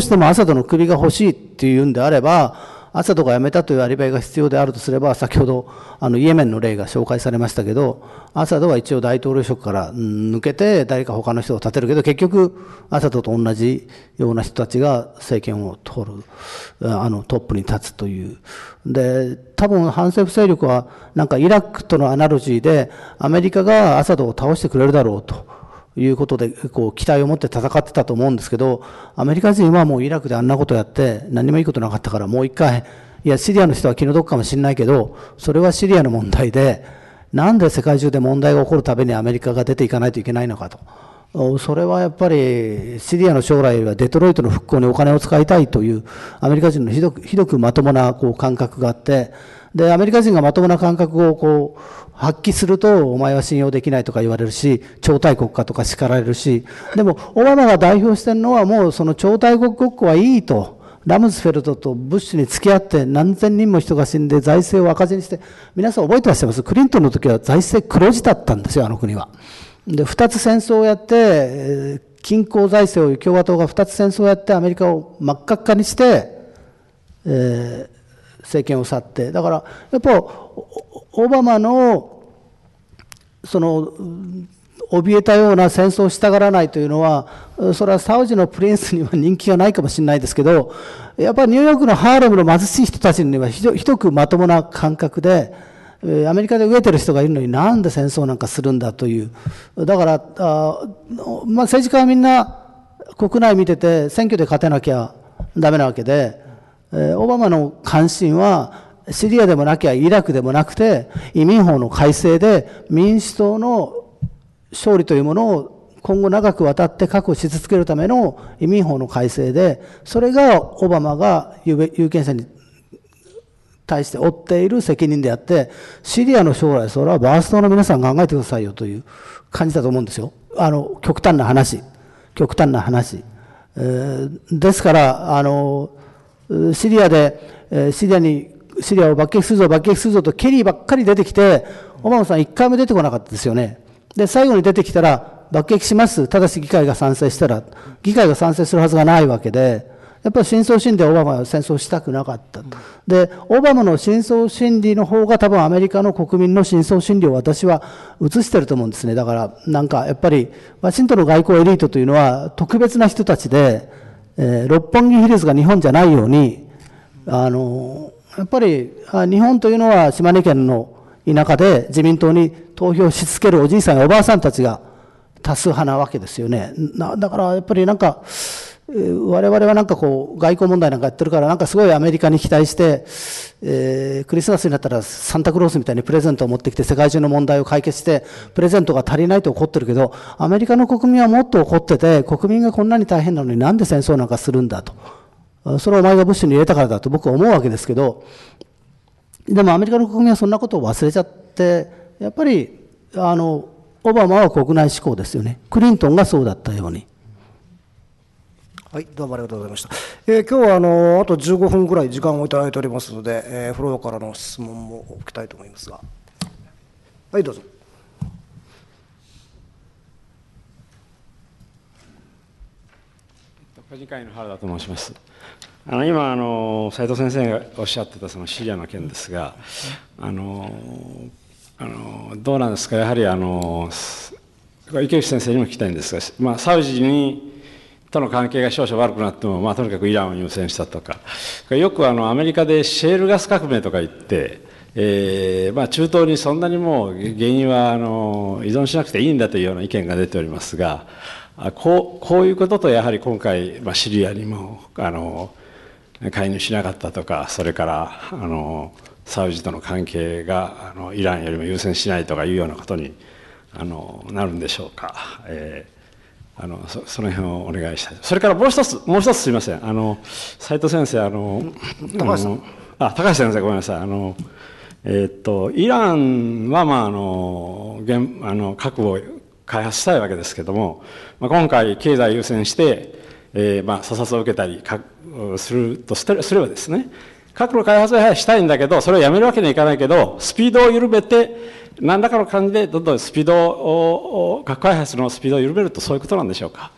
してもアサドの首が欲しいっていうんであれば、アサドが辞めたというアリバイが必要であるとすれば、先ほどあのイエメンの例が紹介されましたけど、アサドは一応大統領職から抜けて、誰か他の人を立てるけど、結局、アサドと同じような人たちが政権を取る、あのトップに立つという。で、多分反政府勢力は、なんかイラクとのアナロジーで、アメリカがアサドを倒してくれるだろうと。いうことで、こう、期待を持って戦ってたと思うんですけど、アメリカ人はもうイラクであんなことやって、何もいいことなかったから、もう一回、いや、シリアの人は気の毒かもしれないけど、それはシリアの問題で、なんで世界中で問題が起こるたびにアメリカが出ていかないといけないのかと。それはやっぱりシリアの将来はデトロイトの復興にお金を使いたいというアメリカ人のひどくひどくまともなこう感覚があってでアメリカ人がまともな感覚をこ発揮すると、お前は信用できないとか言われるし、超大国かとか叱られるし、でも、オバマが代表してるのは、もうその超大国国庫はいいと、ラムズフェルトとブッシュに付き合って、何千人も人が死んで、財政を赤字にして、皆さん覚えてらっしゃいますクリントンの時は財政黒字だったんですよ、あの国は。で、二つ戦争をやって、均衡財政を共和党が二つ戦争をやって、アメリカを真っ赤っかにして、えー政権を去って、だからやっぱオバマのその怯えたような戦争をしたがらないというのは、それはサウジのプリンスには人気がないかもしれないですけど、やっぱりニューヨークのハーレムの貧しい人たちにはひどくまともな感覚で、アメリカで飢えてる人がいるのになんで戦争なんかするんだという。だから、あまあ、政治家はみんな国内見てて選挙で勝てなきゃダメなわけで、オバマの関心は、シリアでもなきゃイラクでもなくて、移民法の改正で民主党の勝利というものを今後長くわたって確保し続けるための移民法の改正で、それがオバマが有権者に対して負っている責任であって、シリアの将来、それはバーストの皆さん考えてくださいよという感じだと思うんですよ。あの、極端な話。極端な話。えー、ですから、あの、シリアで、シリアに、シリアを爆撃するぞ、爆撃するぞとケリーばっかり出てきて、オバマさん一回も出てこなかったですよね。で、最後に出てきたら、爆撃します。ただし議会が賛成したら、議会が賛成するはずがないわけで、やっぱり深層心理でオバマは戦争したくなかった、うん、でオバマの深層心理の方が多分アメリカの国民の深層心理を私は映してると思うんですねだからなんかやっぱりワシントンの外交エリートというのは特別な人たちでえー、六本木ヒルズが日本じゃないように、あのやっぱり日本というのは島根県の田舎で自民党に投票しつけるおじいさんやおばあさんたちが多数派なわけですよね。だからやっぱりなんか、我々はなんかこう、外交問題なんかやってるから、なんかすごいアメリカに期待して、えー、クリスマスになったらサンタクロースみたいにプレゼントを持ってきて世界中の問題を解決して、プレゼントが足りないと怒ってるけど、アメリカの国民はもっと怒ってて、国民がこんなに大変なのになんで戦争なんかするんだと。それはお前がブッシュに入れたからだと僕は思うわけですけど、でもアメリカの国民はそんなことを忘れちゃって、やっぱり、あの、オバマは国内志向ですよね。クリントンがそうだったように。はい、どうもありがとうございました。えー、今日はあのあと15分ぐらい時間をいただいておりますので、えー、フロアからの質問も受きたいと思いますが、はい、どうぞ。個人会の原田と申します。あの今あの斉藤先生がおっしゃってたそのシリアの件ですが、あのあのどうなんですかやはりあの。池内先生にも聞きたいんですが、まあ、サウジにとの関係が少々悪くなっても、まあ、とにかくイランを優先したとかよくあのアメリカでシェールガス革命とか言って、えーまあ、中東にそんなにもう原因はあの依存しなくていいんだというような意見が出ておりますがこうこういうこととやはり今回、まあ、シリアにもあの介入しなかったとかそれからあのサウジとの関係があのイランよりも優先しないとかいうようなことにあのなるんでしょうか。えーあのそその辺をお願いしたいそれからもう一つもう一つすみませんあの斉藤先生あの高橋さんあ高橋先生ごめんなさいあのえー、っとイランはまああの原あの核を開発したいわけですけども、まあ、今回経済優先して、えーまあ、査察を受けたりかするとすればですね核の開発はしたいんだけど、それをやめるわけにはいかないけど、スピードを緩めて、何らかの感じでどんどんスピードを、核開発のスピードを緩めるとそういうことなんでしょうか。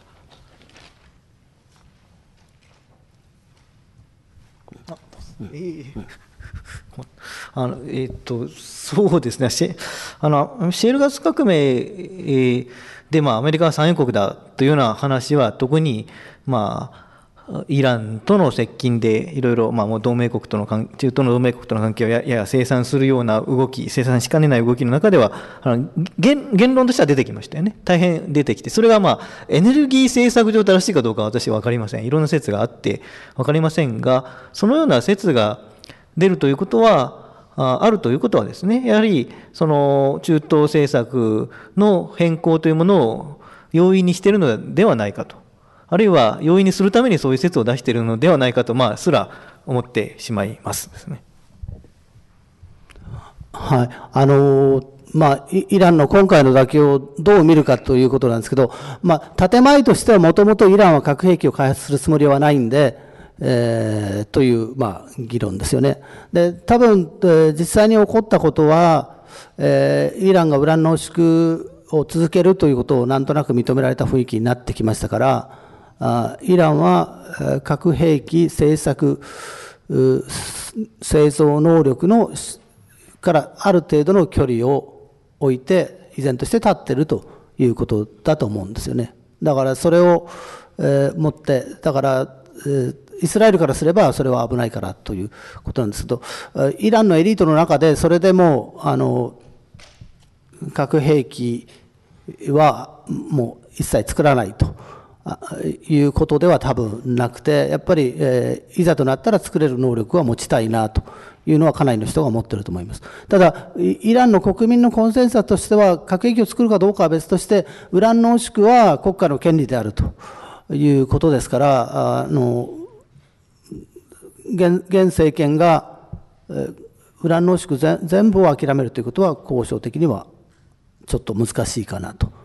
えあのえー、っとそうですねあの、シェールガス革命、で、まあ、アメリカは産油国だというような話は、特に、まあ、イランとの接近でいろいろ、まあ、もう同盟国との関中東の同盟国との関係をやや生産するような動き生産しかねない動きの中ではあの言言論としては出てきましたよね大変出てきてそれが、まあ、エネルギー政策上正しいかどうかは私は分かりませんいろんな説があって分かりませんがそのような説が出るということはあるということはですねやはりその中東政策の変更というものを容易にしているのではないかとあるいは容易にするためにそういう説を出しているのではないかと、まあ、すら思ってしまいますですね。はい。あのーまあ、イランの今回の妥協をどう見るかということなんですけど、まあ、建前としてはもともとイランは核兵器を開発するつもりはないんで、えー、という、まあ、議論ですよね。で、多分、えー、実際に起こったことは、えー、イランがウラン濃縮を続けるということをなんとなく認められた雰囲気になってきましたから、イランは核兵器政策製造能力のからある程度の距離を置いて依然として立ってるということだと思うんですよね。だからそれを、えー、持って、だから、えー、イスラエルからすればそれは危ないからということなんですけど、イランのエリートの中でそれでもあの核兵器はもう一切作らないと。いうことでは多分なくて、やっぱり、えー、いざとなったら作れる能力は持ちたいなというのはかなりの人が持ってると思います。ただ、イランの国民のコンセンサスとしては、核兵器を作るかどうかは別として、ウラン濃縮は国家の権利であるということですから、あの、現現政権が、えー、ウラン濃縮全部を諦めるということは、交渉的にはちょっと難しいかなと。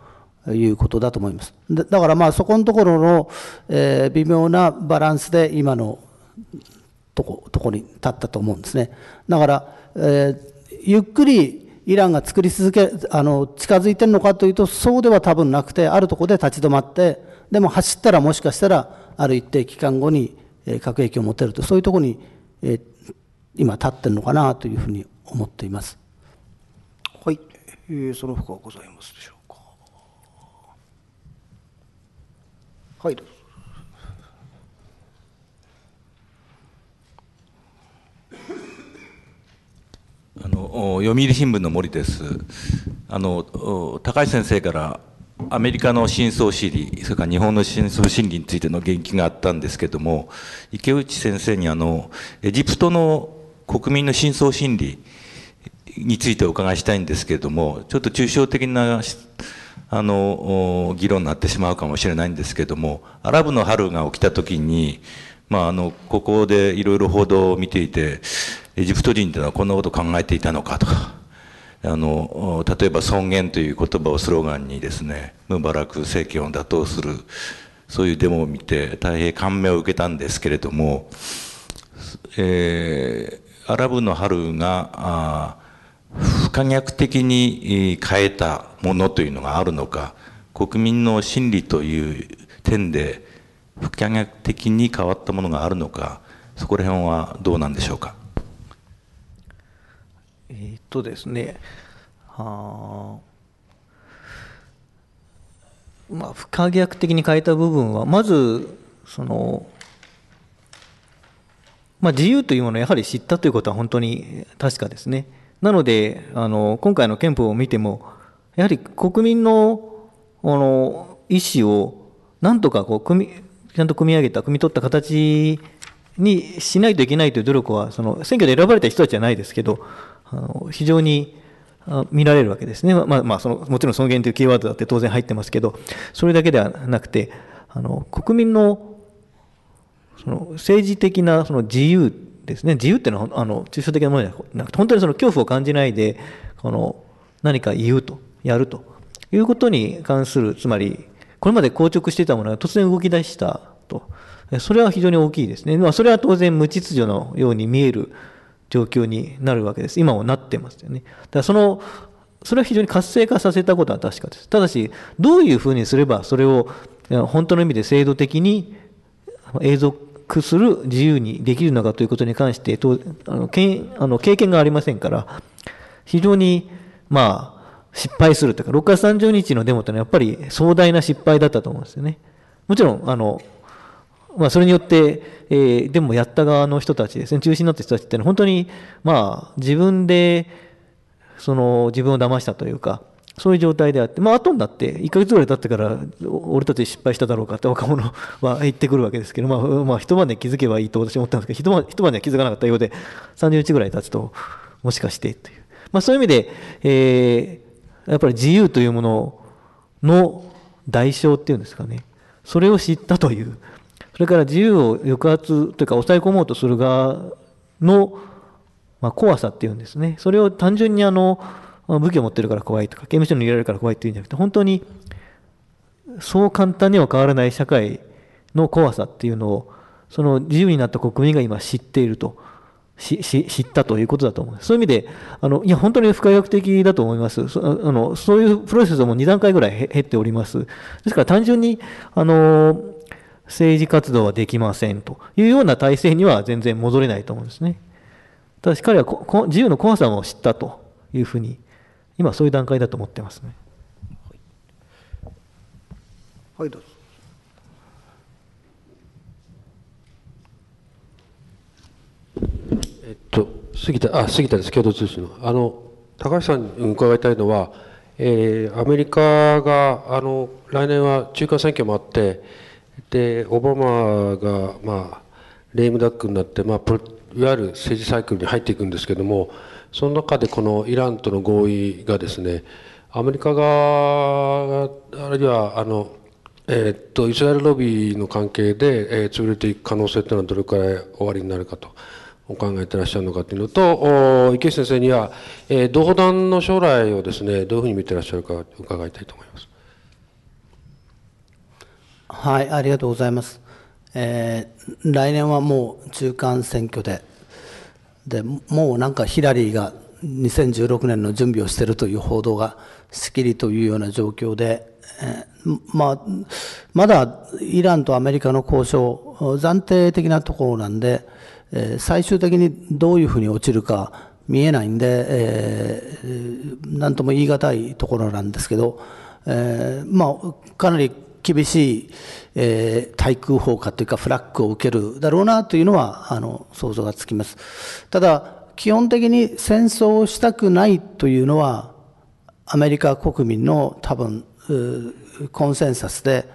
いうことだと思います。だからまあそこのところの、え微妙なバランスで今のとことこに立ったと思うんですね。だから、えー、ゆっくりイランが作り続け、あの、近づいてるのかというと、そうでは多分なくて、あるとこで立ち止まって、でも走ったらもしかしたら、ある一定期間後に、え核兵器を持てると、そういうとこに、えー、今立ってるのかなというふうに思っています。はい、えー、その他はございますでしょうはいあの読売新聞の森ですあの高橋先生からアメリカの真相心理、それから日本の真相心理についての言及があったんですけども、池内先生にあの、エジプトの国民の真相心理についてお伺いしたいんですけれども、ちょっと抽象的なあの議論になってしまうかもしれないんですけれどもアラブの春が起きた時に、まあ、あのここでいろいろ報道を見ていてエジプト人というのはこんなことを考えていたのかとか。あの例えば尊厳という言葉をスローガンにですねムバラク政権を打倒するそういうデモを見て大変感銘を受けたんですけれども、えー、アラブの春が不可逆的に変えたものというのがあるのか国民の心理という点で不可逆的に変わったものがあるのかそこら辺はどうなんでしょうか。えー、っとですねはまあ、不可逆的に変えた部分はまずその、まあ、自由というものをやはり知ったということは本当に確かですね。なのであの今回の憲法を見てもやはり国民のあの意思をなんとかこう組ちゃんと組み上げた組み取った形にしないといけないという努力はその選挙で選ばれた人たちじゃないですけどあの非常に見られるわけですね、まあまあ、そのもちろん尊厳というキーワードだって当然入ってますけどそれだけではなくてあの国民のその政治的なその自由ですね。自由っていうのは、あの、抽象的なものじゃなくて、本当にその恐怖を感じないで、この、何か言うと、やるということに関する、つまり、これまで硬直していたものが突然動き出したと。それは非常に大きいですね。まあ、それは当然無秩序のように見える状況になるわけです。今もなってますよね。だからその、それは非常に活性化させたことは確かです。ただし、どういうふうにすればそれを本当の意味で制度的に映像クする自由にできるのかということに関してあのけあの経験がありませんから非常にまあ失敗するというか、6月30日のデモというのはやっぱり壮大な失敗だったと思うんですよね。もちろん、あの、まあ、それによって、えー、でもやった側の人たちですね、中心になった人たちっていうのは本当に、まあ、自分で、その、自分を騙したというか、そういう状態であって、まあ後になって、1ヶ月ぐらい経ってから、俺たち失敗しただろうかって若者は言ってくるわけですけど、まあ、まあ、一晩で気づけばいいと私は思ったんですけど、一晩一晩では気づかなかったようで、30日ぐらい経つと、もしかしてという。まあそういう意味で、えー、やっぱり自由というものの代償っていうんですかね。それを知ったという。それから自由を抑圧というか抑え込もうとする側の、まあ、怖さっていうんですね。それを単純にあの、武器を持ってるから怖いとか刑務所に入れられるから怖いっていうんじゃなくて本当にそう簡単には変わらない社会の怖さっていうのをその自由になった国民が今知っていると知ったということだと思うそういう意味であのいや本当に不可逆的だと思いますそあのそういうプロセスも2段階ぐらい減っておりますですから単純にあの政治活動はできませんというような体制には全然戻れないと思うんですねただし彼は自由の怖さも知ったというふうに今そういう段階だと思ってますね。はい、どうぞ。えっと、杉田、あ、杉田です、共同通信の。あの、高橋さんに伺いたいのは、えー、アメリカが、あの、来年は中間選挙もあって、で、オバマが、まあ、レームダックになって、まあ、いわゆる政治サイクルに入っていくんですけども、その中でこのイランとの合意がですね、アメリカ側、あるいはあの、えー、っとイスラエルロビーの関係で、えー、潰れていく可能性というのはどれくらい終わりになるかと。お考えてらっしゃるのかというのと、池内先生には、えー、同団の将来をですね、どういうふうに見てらっしゃるか伺いたいと思います。はい、ありがとうございます。えー、来年はもう中間選挙で、でもうなんかヒラリーが2016年の準備をしているという報道がすっきりというような状況で、えー、まあ、まだイランとアメリカの交渉、暫定的なところなんで、えー、最終的にどういうふうに落ちるか見えないんで、えー、なんとも言い難いところなんですけど、えー、まあ、かなり厳しい、えー、対空砲火というかフラッグを受けるだろうなというのはあの想像がつきます。ただ基本的に戦争をしたくないというのはアメリカ国民の多分コンセンサスで、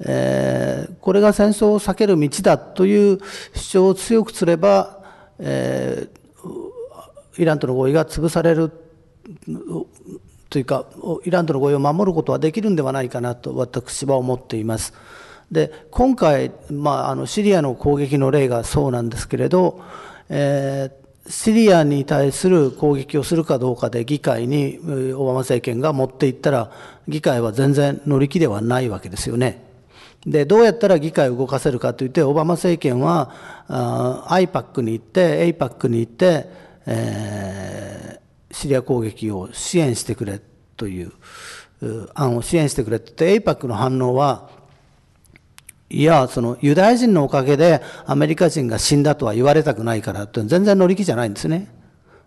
えー、これが戦争を避ける道だという主張を強くすれば、えー、イランとの合意が潰されるというかイランとの合意を守ることはできるんではないかなと私は思っています。で今回、まあ、あのシリアの攻撃の例がそうなんですけれど、えー、シリアに対する攻撃をするかどうかで議会にオバマ政権が持っていったら議会は全然乗り気ではないわけですよね。でどうやったら議会を動かせるかといってオバマ政権はあ IPAC に行って APAC に行って、えー、シリア攻撃を支援してくれという案を支援してくれって APAC の反応はいや、そのユダヤ人のおかげでアメリカ人が死んだとは言われたくないからと全然乗り気じゃないんですね。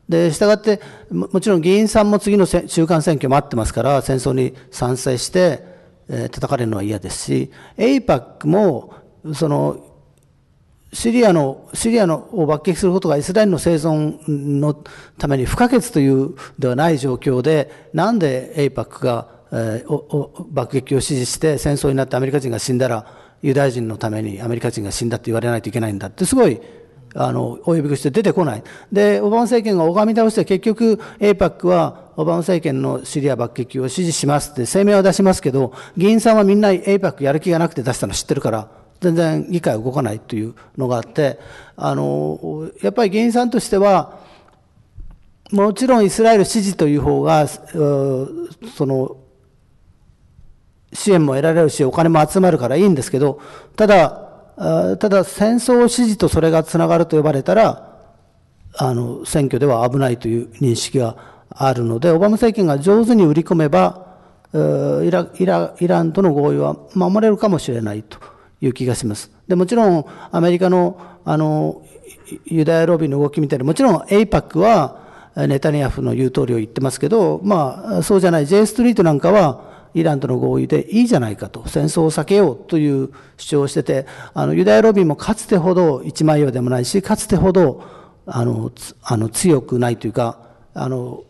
で、従っても、もちろん議員さんも次の中間選挙待ってますから、戦争に賛成して、えー、叩かれるのは嫌ですし、APAC も、その、シリアの、シリアのを爆撃することがイスラエルの生存のために不可欠というではない状況で、なんで APAC が、えー、爆撃を支持して戦争になってアメリカ人が死んだら、ユダヤ人のためにアメリカ人が死んだって言われないといけないんだってすごいあのお呼びして出てこないでオバマ政権が拝み倒して結局 a p a c はオバマ政権のシリア爆撃を支持しますって声明を出しますけど議員さんはみんな a p a c やる気がなくて出したの知ってるから全然議会動かないというのがあってあのやっぱり議員さんとしてはもちろんイスラエル支持という方がその支援も得られるし、お金も集まるからいいんですけど、ただ、ただ戦争支持とそれがつながると呼ばれたら、あの、選挙では危ないという認識があるので、オバマ政権が上手に売り込めば、イライライランとの合意は守れるかもしれないという気がします。で、もちろん、アメリカの、あの、ユダヤロビーの動きみたいな、もちろん APAC は、ネタニヤフの言う通りを言ってますけど、まあ、そうじゃない J ストリートなんかは、イランとの合意でいいじゃないかと、戦争を避けようという主張をしてて、あの、ユダヤロビンもかつてほど一枚岩でもないし、かつてほど、あの、あの強くないというか、あの、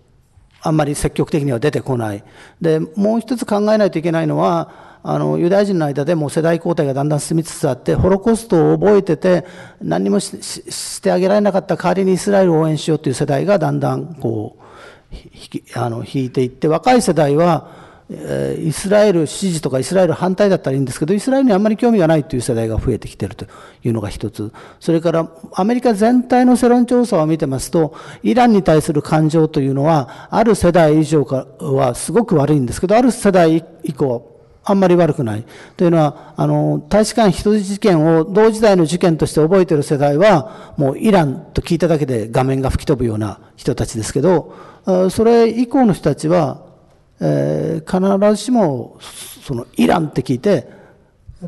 あんまり積極的には出てこない。で、もう一つ考えないといけないのは、あの、ユダヤ人の間でも世代交代がだんだん進みつつあって、ホロコーストを覚えてて、何もしてあげられなかった代わりにイスラエルを応援しようという世代がだんだん、こう、あの引いていって、若い世代は、イスラエル支持とかイスラエル反対だったらいいんですけど、イスラエルにあんまり興味がないという世代が増えてきているというのが一つ。それからアメリカ全体の世論調査を見てますと、イランに対する感情というのは、ある世代以上かはすごく悪いんですけど、ある世代以降、あんまり悪くない。というのは、あの、大使館人質事件を同時代の事件として覚えている世代は、もうイランと聞いただけで画面が吹き飛ぶような人たちですけど、それ以降の人たちは、えー、必ずしもそのイランって聞いて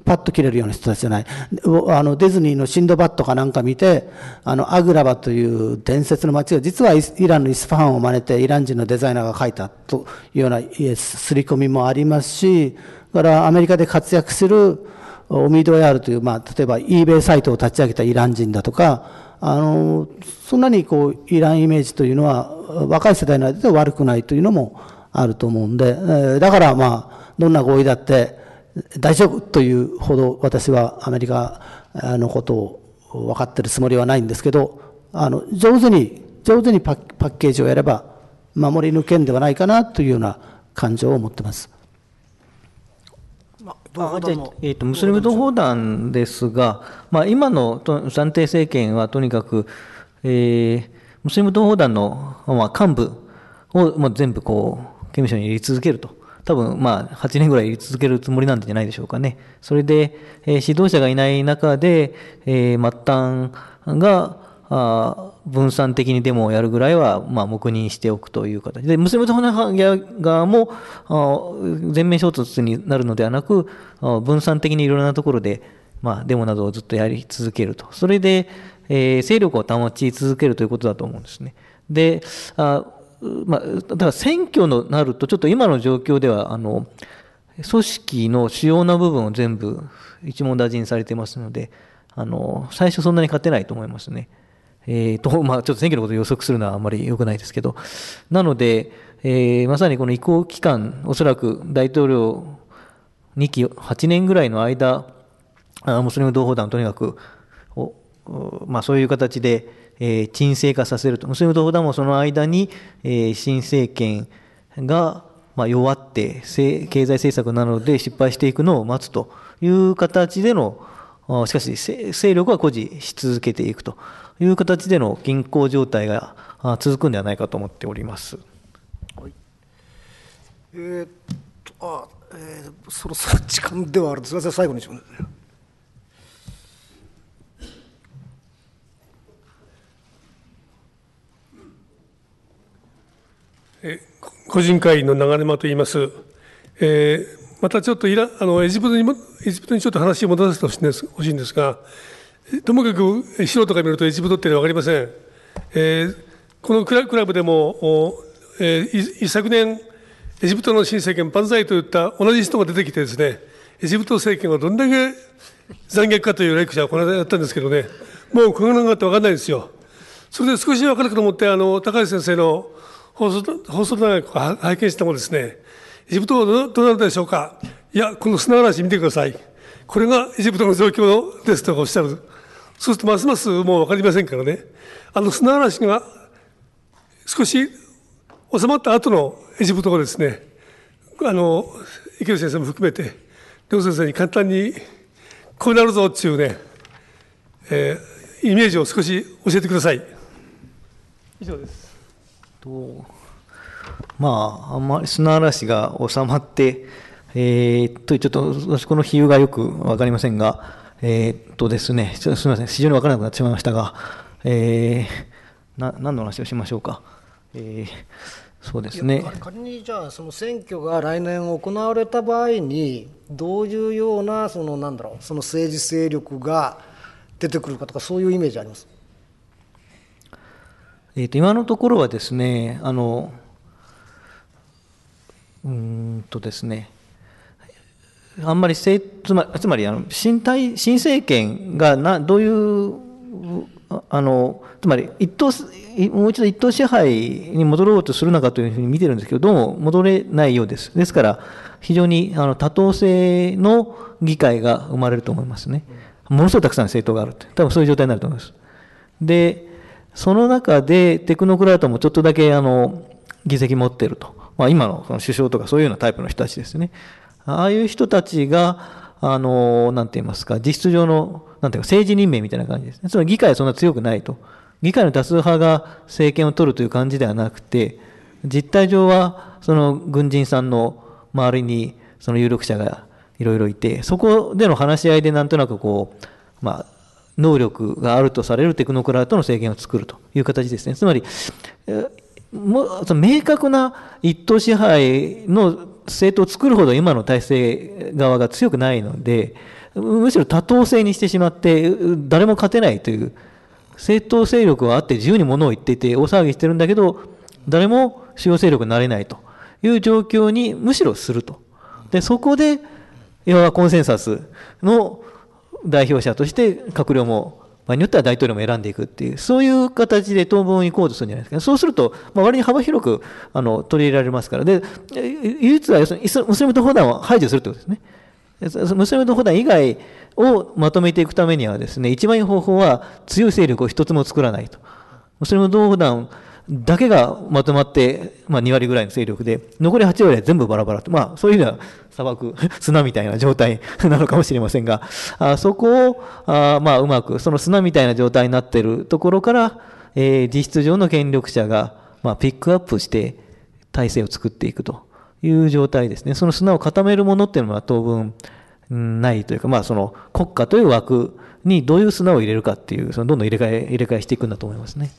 パッと切れるような人たちじゃないあのディズニーのシンドバッドかなんか見てあのアグラバという伝説の街が実はイランのイスファンを真似てイラン人のデザイナーが描いたというような刷り込みもありますしだからアメリカで活躍するオミドヤールという、まあ、例えば eBay サイトを立ち上げたイラン人だとかあのそんなにこうイランイメージというのは若い世代の間では悪くないというのもあると思うんで、えだからまあ、どんな合意だって大丈夫というほど私はアメリカのことを分かってるつもりはないんですけど、あの、上手に、上手にパッケージをやれば守り抜けんではないかなというような感情を持ってます。まあえーと、ムスリム同胞団ですが、まあ、今の暫定政権はとにかく、えー、ムスリム同胞団の、まあ、幹部を、まあ、全部こう刑務所に入れ続けると。多分、まあ、8年ぐらい続けるつもりなんじゃないでしょうかね。それで、えー、指導者がいない中で、えー、末端が、あ分散的にデモをやるぐらいは、まあ、黙認しておくという形で、ムスリムとハ側もあ全面衝突になるのではなく、あ分散的にいろんなところで、まあ、デモなどをずっとやり続けると。それで、えー、勢力を保ち続けるということだと思うんですね。で、あまあ、だから選挙になると、ちょっと今の状況では、あの、組織の主要な部分を全部一問大事にされてますので、あの、最初そんなに勝てないと思いますね。えー、と、まあ、ちょっと選挙のことを予測するのはあんまり良くないですけど。なので、えー、まさにこの移行期間、おそらく大統領2期8年ぐらいの間、あムスリム同胞団とにかく、おまあ、そういう形で、えー、沈静化させると。ムスリムとホもその間に、えー、新政権が、まあ、弱って経済政策なので失敗していくのを待つという形での、しかし勢力は誇示し続けていくという形での均衡状態が続くんではないかと思っております。はい、えー、っとあ、えー、そろそろ時間ではあるすみません最後にします。個人会の流れ間といいます。えー、またちょっとイラあのエジプトにも、エジプトにちょっと話を戻させてほしいんですが、ともかく素人が見るとエジプトって分かりません。えー、このクラブでも、えー、一昨年、エジプトの新政権万歳といった同じ人が出てきてですね、エジプト政権はどんだけ残虐かというレクチャーをこの間やったんですけどね、もうこの中って分かんないですよ。それで少し分かるかと思って、あの、高橋先生の放送放送大学を拝見してもですね、エジプトはどうなるでしょうかいや、この砂嵐見てください。これがエジプトの状況ですとおっしゃる。そうするとますますもう分かりませんからね。あの砂嵐が少し収まった後のエジプトがですね、あの、池内先生も含めて、両先生に簡単にこうなるぞっていうね、えー、イメージを少し教えてください。以上です。と、まあ、あんまり砂嵐が収まって、えー、っと、ちょっと、私この比喩がよく分かりませんが、えー、っとですね、すみません、非常にわからなくなってしまいましたが、えー、な何の話をしましょうか。えーそうですね仮にじゃあその選挙が来年行われた場合にどういうようなそのなんだろうその政治勢力が出てくるかとかそういうイメージありますえー、と今のところはですね、あのうんとですね、あんまりせつまつまりあの新体新政権がなどういうあのつまり一党もう一度一党支配に戻ろうとするのかというふうに見てるんですけど、どうも戻れないようです。ですから、非常にあの多党制の議会が生まれると思いますね。ものすごくたくさん政党があるって、多分そういう状態になると思います。で、その中でテクノクラートもちょっとだけあの議席持ってると、まあ、今のその首相とかそういうようなタイプの人たちですね。ああいう人たちが、あの、なんて言いますか、実質上の、なんていうか、政治任命みたいな感じですね。つまり議会はそんな強くないと。議会の多数派が政権を取るという感じではなくて、実態上は、その軍人さんの周りに、その有力者がいろいろいて、そこでの話し合いでなんとなくこう、まあ、能力があるとされるテクノクラートの制限を作るという形ですね。つまり、も明確な一党支配の政党を作るほど今の体制側が強くないので、むしろ多党制にしてしまって、誰も勝てないという、政党勢力はあって自由にものを言っていて、大騒ぎしてるんだけど、誰も主要勢力になれないという状況にむしろすると。で、そこで、いわばコンセンサスの代表者として閣僚も、まあ、によっては大統領も選んでいくっていう、そういう形で当分行こうとするんじゃないですか、ね、そうすると、まあ、割に幅広くあの取り入れられますから、で、唯一は要するにムスリム同胞団を排除するということですね。ムスリム同胞団以外をまとめていくためにはですね、一番いい方法は強い勢力を一つも作らないと。ムスリム同胞団だけがまとまって、まあ、2割ぐらいの勢力で、残り8割は全部バラバラと、まあ、そういう意味では砂漠、砂みたいな状態 なのかもしれませんが、あそこをあ、まあ、うまく、その砂みたいな状態になっているところから、えー、実質上の権力者が、まあ、ピックアップして体制を作っていくという状態ですね。その砂を固めるものっていうのは当分ないというか、まあ、その国家という枠にどういう砂を入れるかっていう、そのどんどん入れ替え、入れ替えしていくんだと思いますね。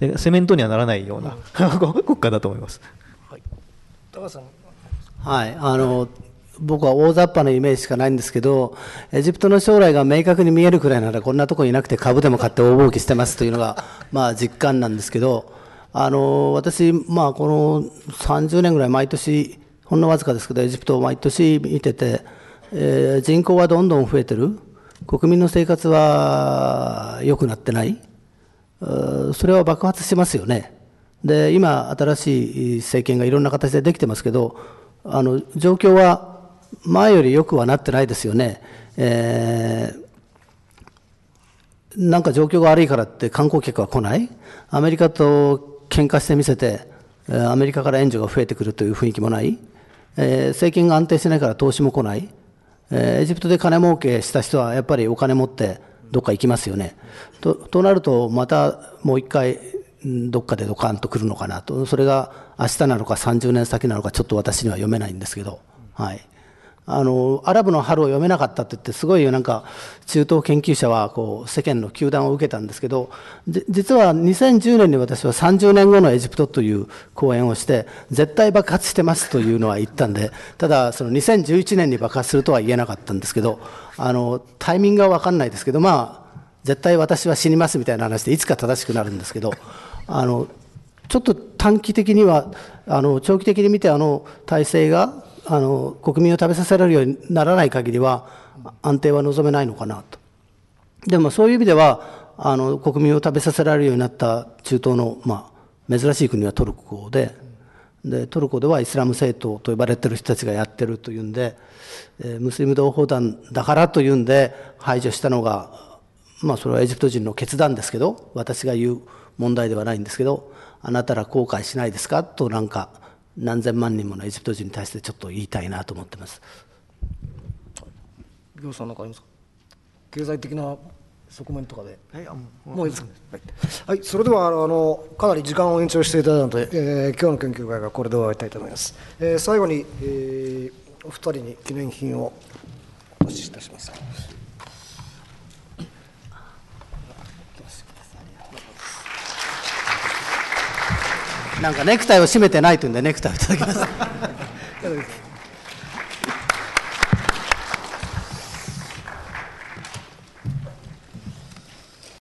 でセメントにはならないような、国家だと思います。はい、高さんはい、あの、僕は大雑把なイメージしかないんですけど、エジプトの将来が明確に見えるくらいなら、こんなとこにいなくて株でも買って大儲けしてますというのが、まあ実感なんですけど、あの、私、まあこの30年ぐらい毎年、ほんのわずかですけど、エジプトを毎年見てて、えー、人口はどんどん増えてる、国民の生活は良くなってない。それは爆発しますよね。で、今、新しい政権がいろんな形でできてますけど、あの状況は前より良くはなってないですよね。えーなんか状況が悪いからって観光客は来ない、アメリカと喧嘩してみせて、アメリカから援助が増えてくるという雰囲気もない、えー、政権が安定しないから投資も来ない、えー、エジプトで金儲けした人はやっぱりお金持って、どっか行きますよね。ととなると、またもう一回、どっかでドカンと来るのかなと、それが明日なのか30年先なのか、ちょっと私には読めないんですけど。はいあの、アラブの春を読めなかったって言って、すごいなんか、中東研究者は、こう、世間の糾弾を受けたんですけど、実は2010年に私は30年後のエジプトという講演をして、絶対爆発してますというのは言ったんで、ただ、その2011年に爆発するとは言えなかったんですけど、あの、タイミングはわかんないですけど、まあ、絶対私は死にますみたいな話で、いつか正しくなるんですけど、あの、ちょっと短期的には、あの長期的に見てあの体制があの国民を食べさせられるようにならない限りは、安定は望めないのかなと。でもそういう意味では、あの国民を食べさせられるようになった中東の、まあ、珍しい国はトルコでで、トルコではイスラム政党と呼ばれてる人たちがやってるというんで、えー、ムスリム同胞団だからというんで排除したのが、まあ、それはエジプト人の決断ですけど、私が言う問題ではないんですけど、あなたら後悔しないですかとなんか。何千万人ものエジプト人に対してちょっと言いたいなと思ってます。業さんなんかありますか経済的な側面とかで、はい、もういいですか、はい、はい、それではあのかなり時間を延長していただいたので、えー、今日の研究会がこれで終わりたいと思います、えー、最後に、えー、お二人に記念品をお渡しいたしますなんかネクタイを締めてないというんでネクタイをいただきます